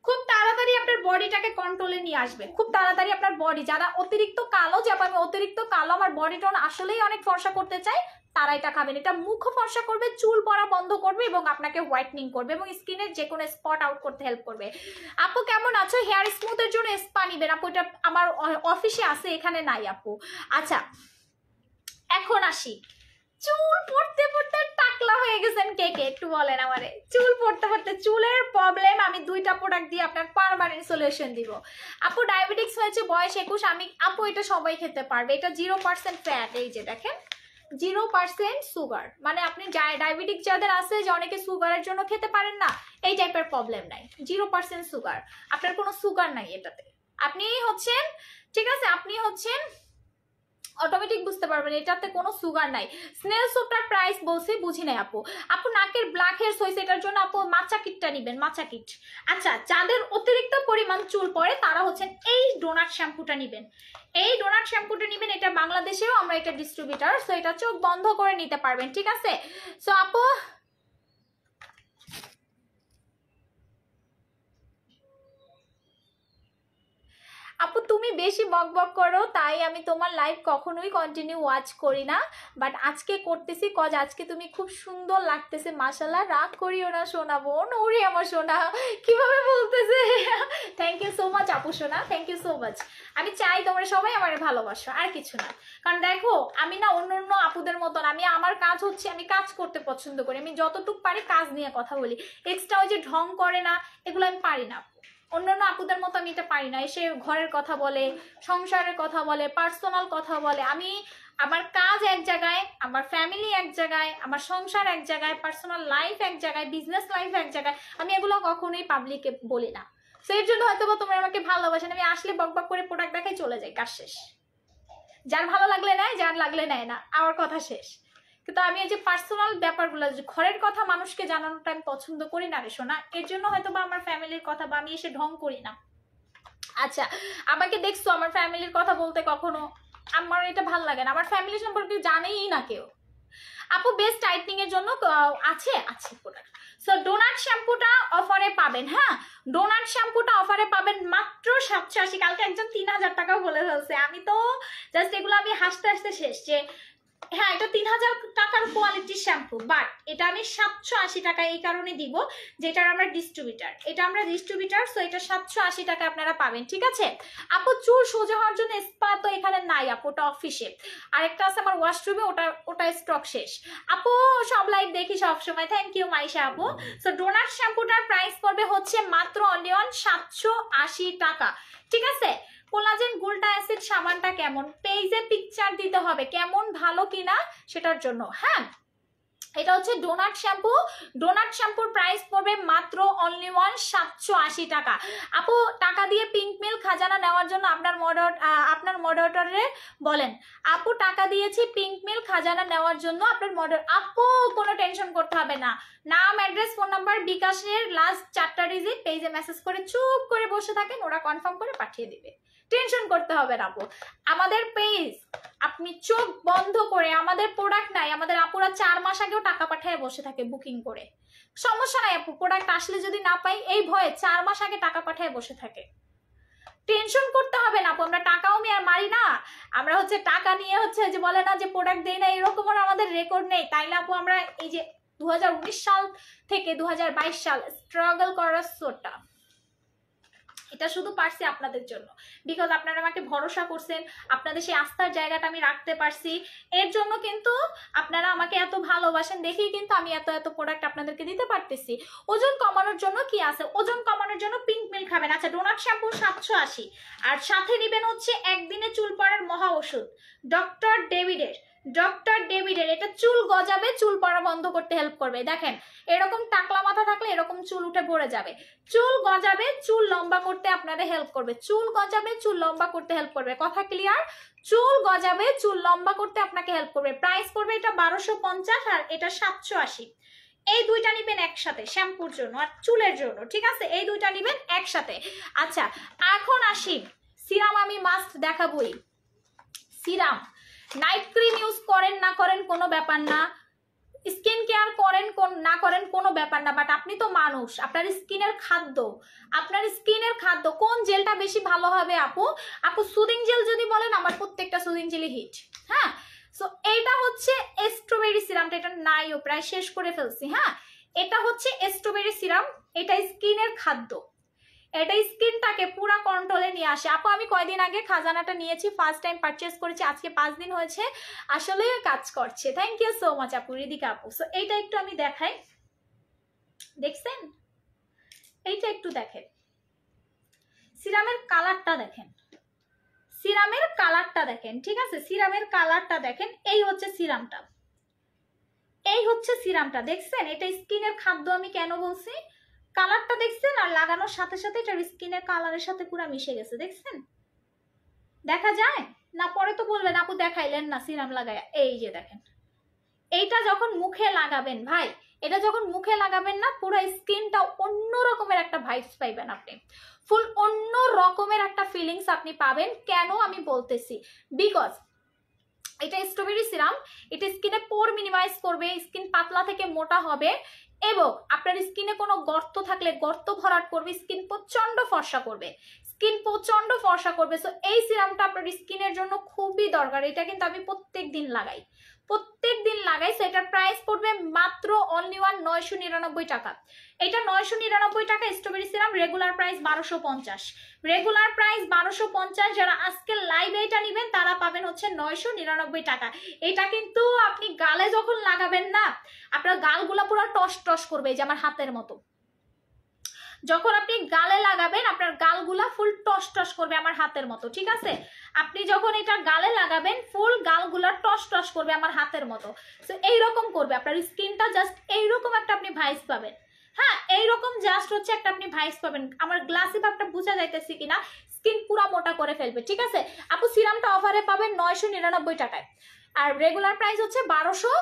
খুব তাড়াতাড়ি আপনার বডিটাকে কন্ট্রোলে নিয়ে আসবে খুব তাড়াতাড়ি আপনার বডি যারা অতিরিক্ত কালো যে আমি অতিরিক্ত কালো আমার বডি টোন আসলেই অনেক ফর্সা করতে চাই তারা এটা খাবেন এটা মুখ ফর্সা করবে চুল পড়া বন্ধ করবে এবং আপনাকে হোয়াইটনিং করবে এবং স্কিনের যে কোনো স্পট আউট করতে হেল্প করবে আপু কেমন আছো হেয়ার স্মুথের জন্য স্পা নিবেন আপু এটা আমার অফিসে আছে এখানে নাই আপু আচ্ছা এখন আসি চুল পড়তে পড়তে টাকলা হয়ে গেছেন কে কে একটু বলেন আমারে চুল পড়তে পড়তে চুলের প্রবলেম আমি দুইটা প্রোডাক্ট দিয়ে আপনার পারমানেন্ট সলিউশন দিব আপু ডায়াবেটিক্স হয়েছে বয়স একুশ আমি আপু এটা সবাই খেতে পারবে এটা জিরো পার্সেন্ট ফ্যাট এই যে দেখেন জিরো পার্সেন্ট সুগার মানে আপনি ডায়াবেটিক যাদের আছে যে অনেকে সুগারের জন্য খেতে পারেন না এই টাইপের প্রবলেম নাই জিরো পার্সেন্ট সুগার আপনার কোনো সুগার নাই এটাতে আপনি হচ্ছেন ঠিক আছে আপনি হচ্ছেন অটোমেটিক বুঝতে পারবেন এটাতে কোনো সুগার নাই স্নেল সোপটার প্রাইস বলছি বুঝি নাই আপু আপু নাকের ব্ল্যাক হেয়ার হয়েছে এটার জন্য আপু মাচা কিটটা নেবেন মাচা কিট আচ্ছা যাদের অতিরিক্ত পরিমাণ চুল পড়ে তারা হচ্ছেন এই ডোনাট শ্যাম্পুটা নেবেন এই ডোনাট শ্যাম্পুটা নেবেন এটা বাংলাদেশেও আমরা এটা ডিস্ট্রিবিউটার সো এটা চোখ বন্ধ করে নিতে পারবেন ঠিক আছে সো আপু আপু তুমি বেশি বক বক করো তাই আমি তোমার লাইভ কখনোই কন্টিনিউ ওয়াচ করি না বাট আজকে করতেছি কজ আজকে তুমি খুব সুন্দর লাগতেছে মাসাল্লাহ রাগ করিও না সোনা বোন ওরে আমার সোনা কিভাবে বলতেছে থ্যাংক ইউ সো মাচ আপু সোনা থ্যাংক ইউ সো মাচ আমি চাই তোমরা সবাই আমার ভালোবাসো আর কিছু না কারণ দেখো আমি না অন্য অন্য আপুদের মতন আমি আমার কাজ হচ্ছে আমি কাজ করতে পছন্দ করি আমি যতটুক পারি কাজ নিয়ে কথা বলি এক্সট্রা ওই যে ঢং করে না এগুলো আমি পারি না অন্যান্য আপুদের মতো আমি এটা পারি না এসে ঘরের কথা বলে সংসারের কথা বলে পার্সোনাল কথা বলে আমি আমার কাজ এক জায়গায় আমার ফ্যামিলি এক জায়গায় আমার সংসার এক জায়গায় পার্সোনাল লাইফ এক জায়গায় বিজনেস লাইফ এক জায়গায় আমি এগুলো কখনোই পাবলিকে বলি না সো এর জন্য হয়তো তোমরা আমাকে ভালোবাসেন আমি আসলে বক বক করে প্রোডাক্ট দেখাই চলে যাই কাজ শেষ যার ভালো লাগলে নেয় যার লাগলে নেয় না আমার কথা শেষ কিন্তু আমি এই যে পার্সোনাল ব্যাপারগুলো ঘরের কথা মানুষকে জানানোটা আমি পছন্দ করি না রে শোনা এর জন্য হয়তো বা আমার ফ্যামিলির কথা বা আমি এসে ঢং করি না আচ্ছা আমাকে দেখছো আমার ফ্যামিলির কথা বলতে কখনো আমার এটা ভাল লাগে না আমার ফ্যামিলি সম্পর্কে জানেই না কেউ আপু বেস্ট টাইটনিং এর জন্য আছে আছে প্রোডাক্ট সো ডোনাট শ্যাম্পুটা অফারে পাবেন হ্যাঁ ডোনাট শ্যাম্পুটা অফারে পাবেন মাত্র সাতশো আশি কালকে একজন তিন হাজার টাকাও বলে ফেলছে আমি তো জাস্ট এগুলো আমি হাসতে হাসতে শেষ যে হ্যাঁ এটা তিন হাজার টাকার কোয়ালিটি শ্যাম্পু বাট এটা আমি সাতশো আশি টাকা এই কারণে দিব যেটার আমরা ডিস্ট্রিবিউটার এটা আমরা ডিস্ট্রিবিউটার সো এটা সাতশো আশি টাকা আপনারা পাবেন ঠিক আছে আপু চুল সোজা হওয়ার জন্য স্পা তো এখানে নাই আপু ওটা অফিসে আরেকটা আছে আমার ওয়াশরুমে ওটা ওটা স্টক শেষ আপু সব লাইভ দেখি সবসময় থ্যাংক ইউ মাইশা আপু সো ডোনাট শ্যাম্পুটার প্রাইস পড়বে হচ্ছে মাত্র অনিয়ন সাতশো আশি টাকা ঠিক আছে কোলাজেন গুলটা অ্যাসিড সাবানটা কেমন পেজে পিকচার দিতে হবে কেমন ভালো কিনা সেটার জন্য হ্যাঁ এটা হচ্ছে ডোনাট শ্যাম্পু ডোনাট শ্যাম্পুর প্রাইস পড়বে মাত্র অনলি ওয়ান সাতশো আশি টাকা আপু টাকা দিয়ে পিঙ্ক মিল খাজানা নেওয়ার জন্য আপনার মডার আপনার মডারটারে বলেন আপু টাকা দিয়েছি পিঙ্ক মিল খাজানা নেওয়ার জন্য আপনার মডার আপু কোনো টেনশন করতে হবে না নাম অ্যাড্রেস ফোন নাম্বার বিকাশের লাস্ট চারটা ডিজিট পেজে মেসেজ করে চুপ করে বসে থাকেন ওরা কনফার্ম করে পাঠিয়ে দিবে টেনশন করতে হবে না আপু আমাদের পেজ আপনি চোখ বন্ধ করে আমাদের প্রোডাক্ট নাই আমাদের আপুরা চার মাস আগেও টাকা পাঠায় বসে থাকে বুকিং করে সমস্যা নাই আপু প্রোডাক্ট আসলে যদি না পাই এই ভয়ে চার মাস আগে টাকা পাঠায় বসে থাকে টেনশন করতে হবে না আপু আমরা টাকাও আর মারি না আমরা হচ্ছে টাকা নিয়ে হচ্ছে যে বলে না যে প্রোডাক্ট দেই না এরকম আর আমাদের রেকর্ড নেই তাই না আপু আমরা এই যে দু সাল থেকে দু সাল স্ট্রাগল করার সোটা এটা শুধু পারছি আপনাদের জন্য বিকজ আপনারা আমাকে ভরসা করছেন আপনাদের সেই আস্থার জায়গাটা আমি রাখতে পারছি এর জন্য কিন্তু আপনারা আমাকে এত ভালোবাসেন দেখেই কিন্তু আমি এত এত প্রোডাক্ট আপনাদেরকে দিতে পারতেছি ওজন কমানোর জন্য কি আছে ওজন কমানোর জন্য পিঙ্ক মিল খাবেন আচ্ছা ডোনাট শ্যাম্পু সাতশো আশি আর সাথে নেবেন হচ্ছে একদিনে চুল পড়ার মহা ওষুধ ডক্টর ডেভিডের ডক্টর ডেভিডের এটা চুল গজাবে চুল পড়া বন্ধ করতে হেল্প করবে দেখেন এরকম টাকলা মাথা থাকলে এরকম চুল উঠে পড়ে যাবে চুল গজাবে চুল লম্বা করতে আপনারা হেল্প করবে চুল গজাবে চুল লম্বা করতে হেল্প করবে কথা ক্লিয়ার চুল গজাবে চুল লম্বা করতে আপনাকে হেল্প করবে প্রাইস পড়বে এটা বারোশো পঞ্চাশ আর এটা সাতশো আশি এই দুইটা নিবেন একসাথে শ্যাম্পুর জন্য আর চুলের জন্য ঠিক আছে এই দুইটা নিবেন একসাথে আচ্ছা এখন আসি সিরাম আমি মাস্ট দেখাবই সিরাম নাইট ক্রিম ইউজ করেন না করেন কোনো ব্যাপার না স্কিন কেয়ার করেন কোন না করেন কোনো ব্যাপার না বাট আপনি তো মানুষ আপনার স্কিনের খাদ্য আপনার স্কিনের খাদ্য কোন জেলটা বেশি ভালো হবে আপু আপু সুদিং জেল যদি বলেন আমার প্রত্যেকটা সুদিং জেলই হিট হ্যাঁ সো এইটা হচ্ছে স্ট্রবেরি সিরামটা এটা নাইও প্রায় শেষ করে ফেলছি হ্যাঁ এটা হচ্ছে স্ট্রবেরি সিরাম এটা স্কিনের খাদ্য এটা স্কিনটাকে পুরা কন্ট্রোলে নিয়ে আসে আপু আমি কয়দিন আগে খাজানাটা নিয়েছি ফার্স্ট টাইম পারচেস করেছি আজকে পাঁচ দিন হয়েছে আসলে কাজ করছে থ্যাংক ইউ সো মাচ আপু রিদিকা আপু সো এইটা একটু আমি দেখাই দেখছেন এইটা একটু দেখেন সিরামের কালারটা দেখেন সিরামের কালারটা দেখেন ঠিক আছে সিরামের কালারটা দেখেন এই হচ্ছে সিরামটা এই হচ্ছে সিরামটা দেখছেন এটা স্কিনের খাদ্য আমি কেন বলছি কালারটা দেখছেন আর লাগানোর সাথে সাথে এটার স্কিনের কালারের সাথে পুরো মিশে গেছে দেখছেন দেখা যায় না পরে তো বলবেন আপু দেখাইলেন না সিরাম লাগায় এই যে দেখেন এইটা যখন মুখে লাগাবেন ভাই এটা যখন মুখে লাগাবেন না পুরো স্কিনটা অন্য রকমের একটা ভাইবস পাইবেন আপনি ফুল অন্য রকমের একটা ফিলিংস আপনি পাবেন কেন আমি বলতেছি বিকজ এটা স্ট্রবেরি সিরাম এটা স্কিনে পোর মিনিমাইজ করবে স্কিন পাতলা থেকে মোটা হবে এবং আপনার স্কিনে কোনো গর্ত থাকলে গর্ত ভরাট করবে স্কিন প্রচণ্ড ফর্সা করবে স্কিন প্রচণ্ড ফর্সা করবে সো এই সিরামটা আপনার স্কিনের জন্য খুবই দরকার এটা কিন্তু আমি প্রত্যেক দিন লাগাই প্রত্যেক দিন লাগাইছো এটার প্রাইস পড়বে মাত্র অনলি ওয়ান নয়শো নিরানব্বই টাকা এটা নয়শো নিরানব্বই টাকা স্ট্রবেরি সিরাম রেগুলার প্রাইস বারোশো পঞ্চাশ রেগুলার প্রাইস বারোশো পঞ্চাশ যারা আজকে লাইভে এটা নেবেন তারা পাবেন হচ্ছে নয়শো নিরানব্বই টাকা এটা কিন্তু আপনি গালে যখন লাগাবেন না আপনার গালগুলা পুরো টস টস করবে এই যে আমার হাতের মতো যখন আপনি গালে লাগাবেন আপনার গালগুলা ফুল টস টস করবে আমার হাতের মতো ঠিক আছে আপনি যখন এটা গালে লাগাবেন ফুল গালগুলা টস টস করবে আমার হাতের মতো সো এইরকম করবে আপনার স্কিনটা জাস্ট এইরকম একটা আপনি ভাইস পাবেন হ্যাঁ এইরকম জাস্ট হচ্ছে একটা আপনি ভাইস পাবেন আমার গ্লাসি ভাবটা বোঝা যাইতেছে কিনা স্কিন পুরো মোটা করে ফেলবে ঠিক আছে আপু সিরামটা অফারে পাবেন নয়শো নিরানব্বই টাকায় আর রেগুলার প্রাইস হচ্ছে বারোশো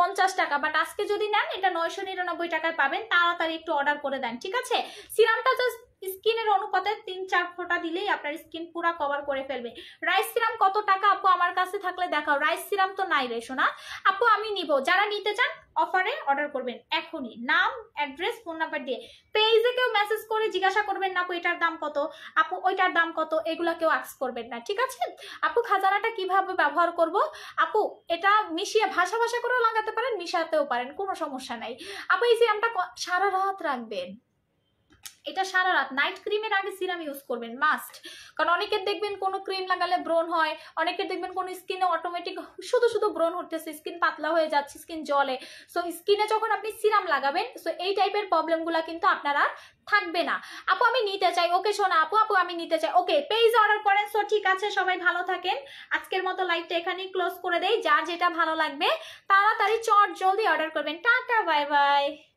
পঞ্চাশ টাকা বাট আজকে যদি নেন এটা নয়শো নিরানব্বই টাকায় পাবেন তাড়াতাড়ি একটু অর্ডার করে দেন ঠিক আছে সিরামটা জাস্ট স্কিনের অনুপাতে তিন চার ফোঁটা দিলেই আপনার স্কিন পুরো কভার করে ফেলবে রাইস সিরাম কত টাকা আপু আমার কাছে থাকলে দেখাও রাইস সিরাম তো নাই রে শোনা আপু আমি নিব যারা নিতে চান অফারে অর্ডার করবেন এখনই নাম অ্যাড্রেস ফোন নাম্বার দিয়ে পেজে কেউ মেসেজ করে জিজ্ঞাসা করবেন না আপু এটার দাম কত আপু ওইটার দাম কত এগুলো কেউ আক্স করবেন না ঠিক আছে আপু খাজানাটা কিভাবে ব্যবহার করব আপু এটা মিশিয়ে ভাষা ভাষা করেও লাগাতে পারেন মিশাতেও পারেন কোনো সমস্যা নাই আপু এই সিরামটা সারা রাত রাখবেন এটা সারা রাত নাইট ক্রিমের আগে সিরাম ইউজ করবেন মাস্ট কারণ অনেকের দেখবেন কোনো ক্রিম লাগালে ব্রণ হয় অনেকের দেখবেন কোনো স্কিনে অটোমেটিক শুধু শুধু ব্রণ হতেছে স্কিন পাতলা হয়ে যাচ্ছে স্কিন জলে সো স্কিনে যখন আপনি সিরাম লাগাবেন সো এই টাইপের প্রবলেমগুলো কিন্তু আপনার আর থাকবে না আপু আমি নিতে চাই ওকে শোনা আপু আপু আমি নিতে চাই ওকে পেজ অর্ডার করেন সো ঠিক আছে সবাই ভালো থাকেন আজকের মতো লাইভটা এখানেই ক্লোজ করে দেয় যার যেটা ভালো লাগবে তাড়াতাড়ি চট জলদি অর্ডার করবেন টাটা বাই বাই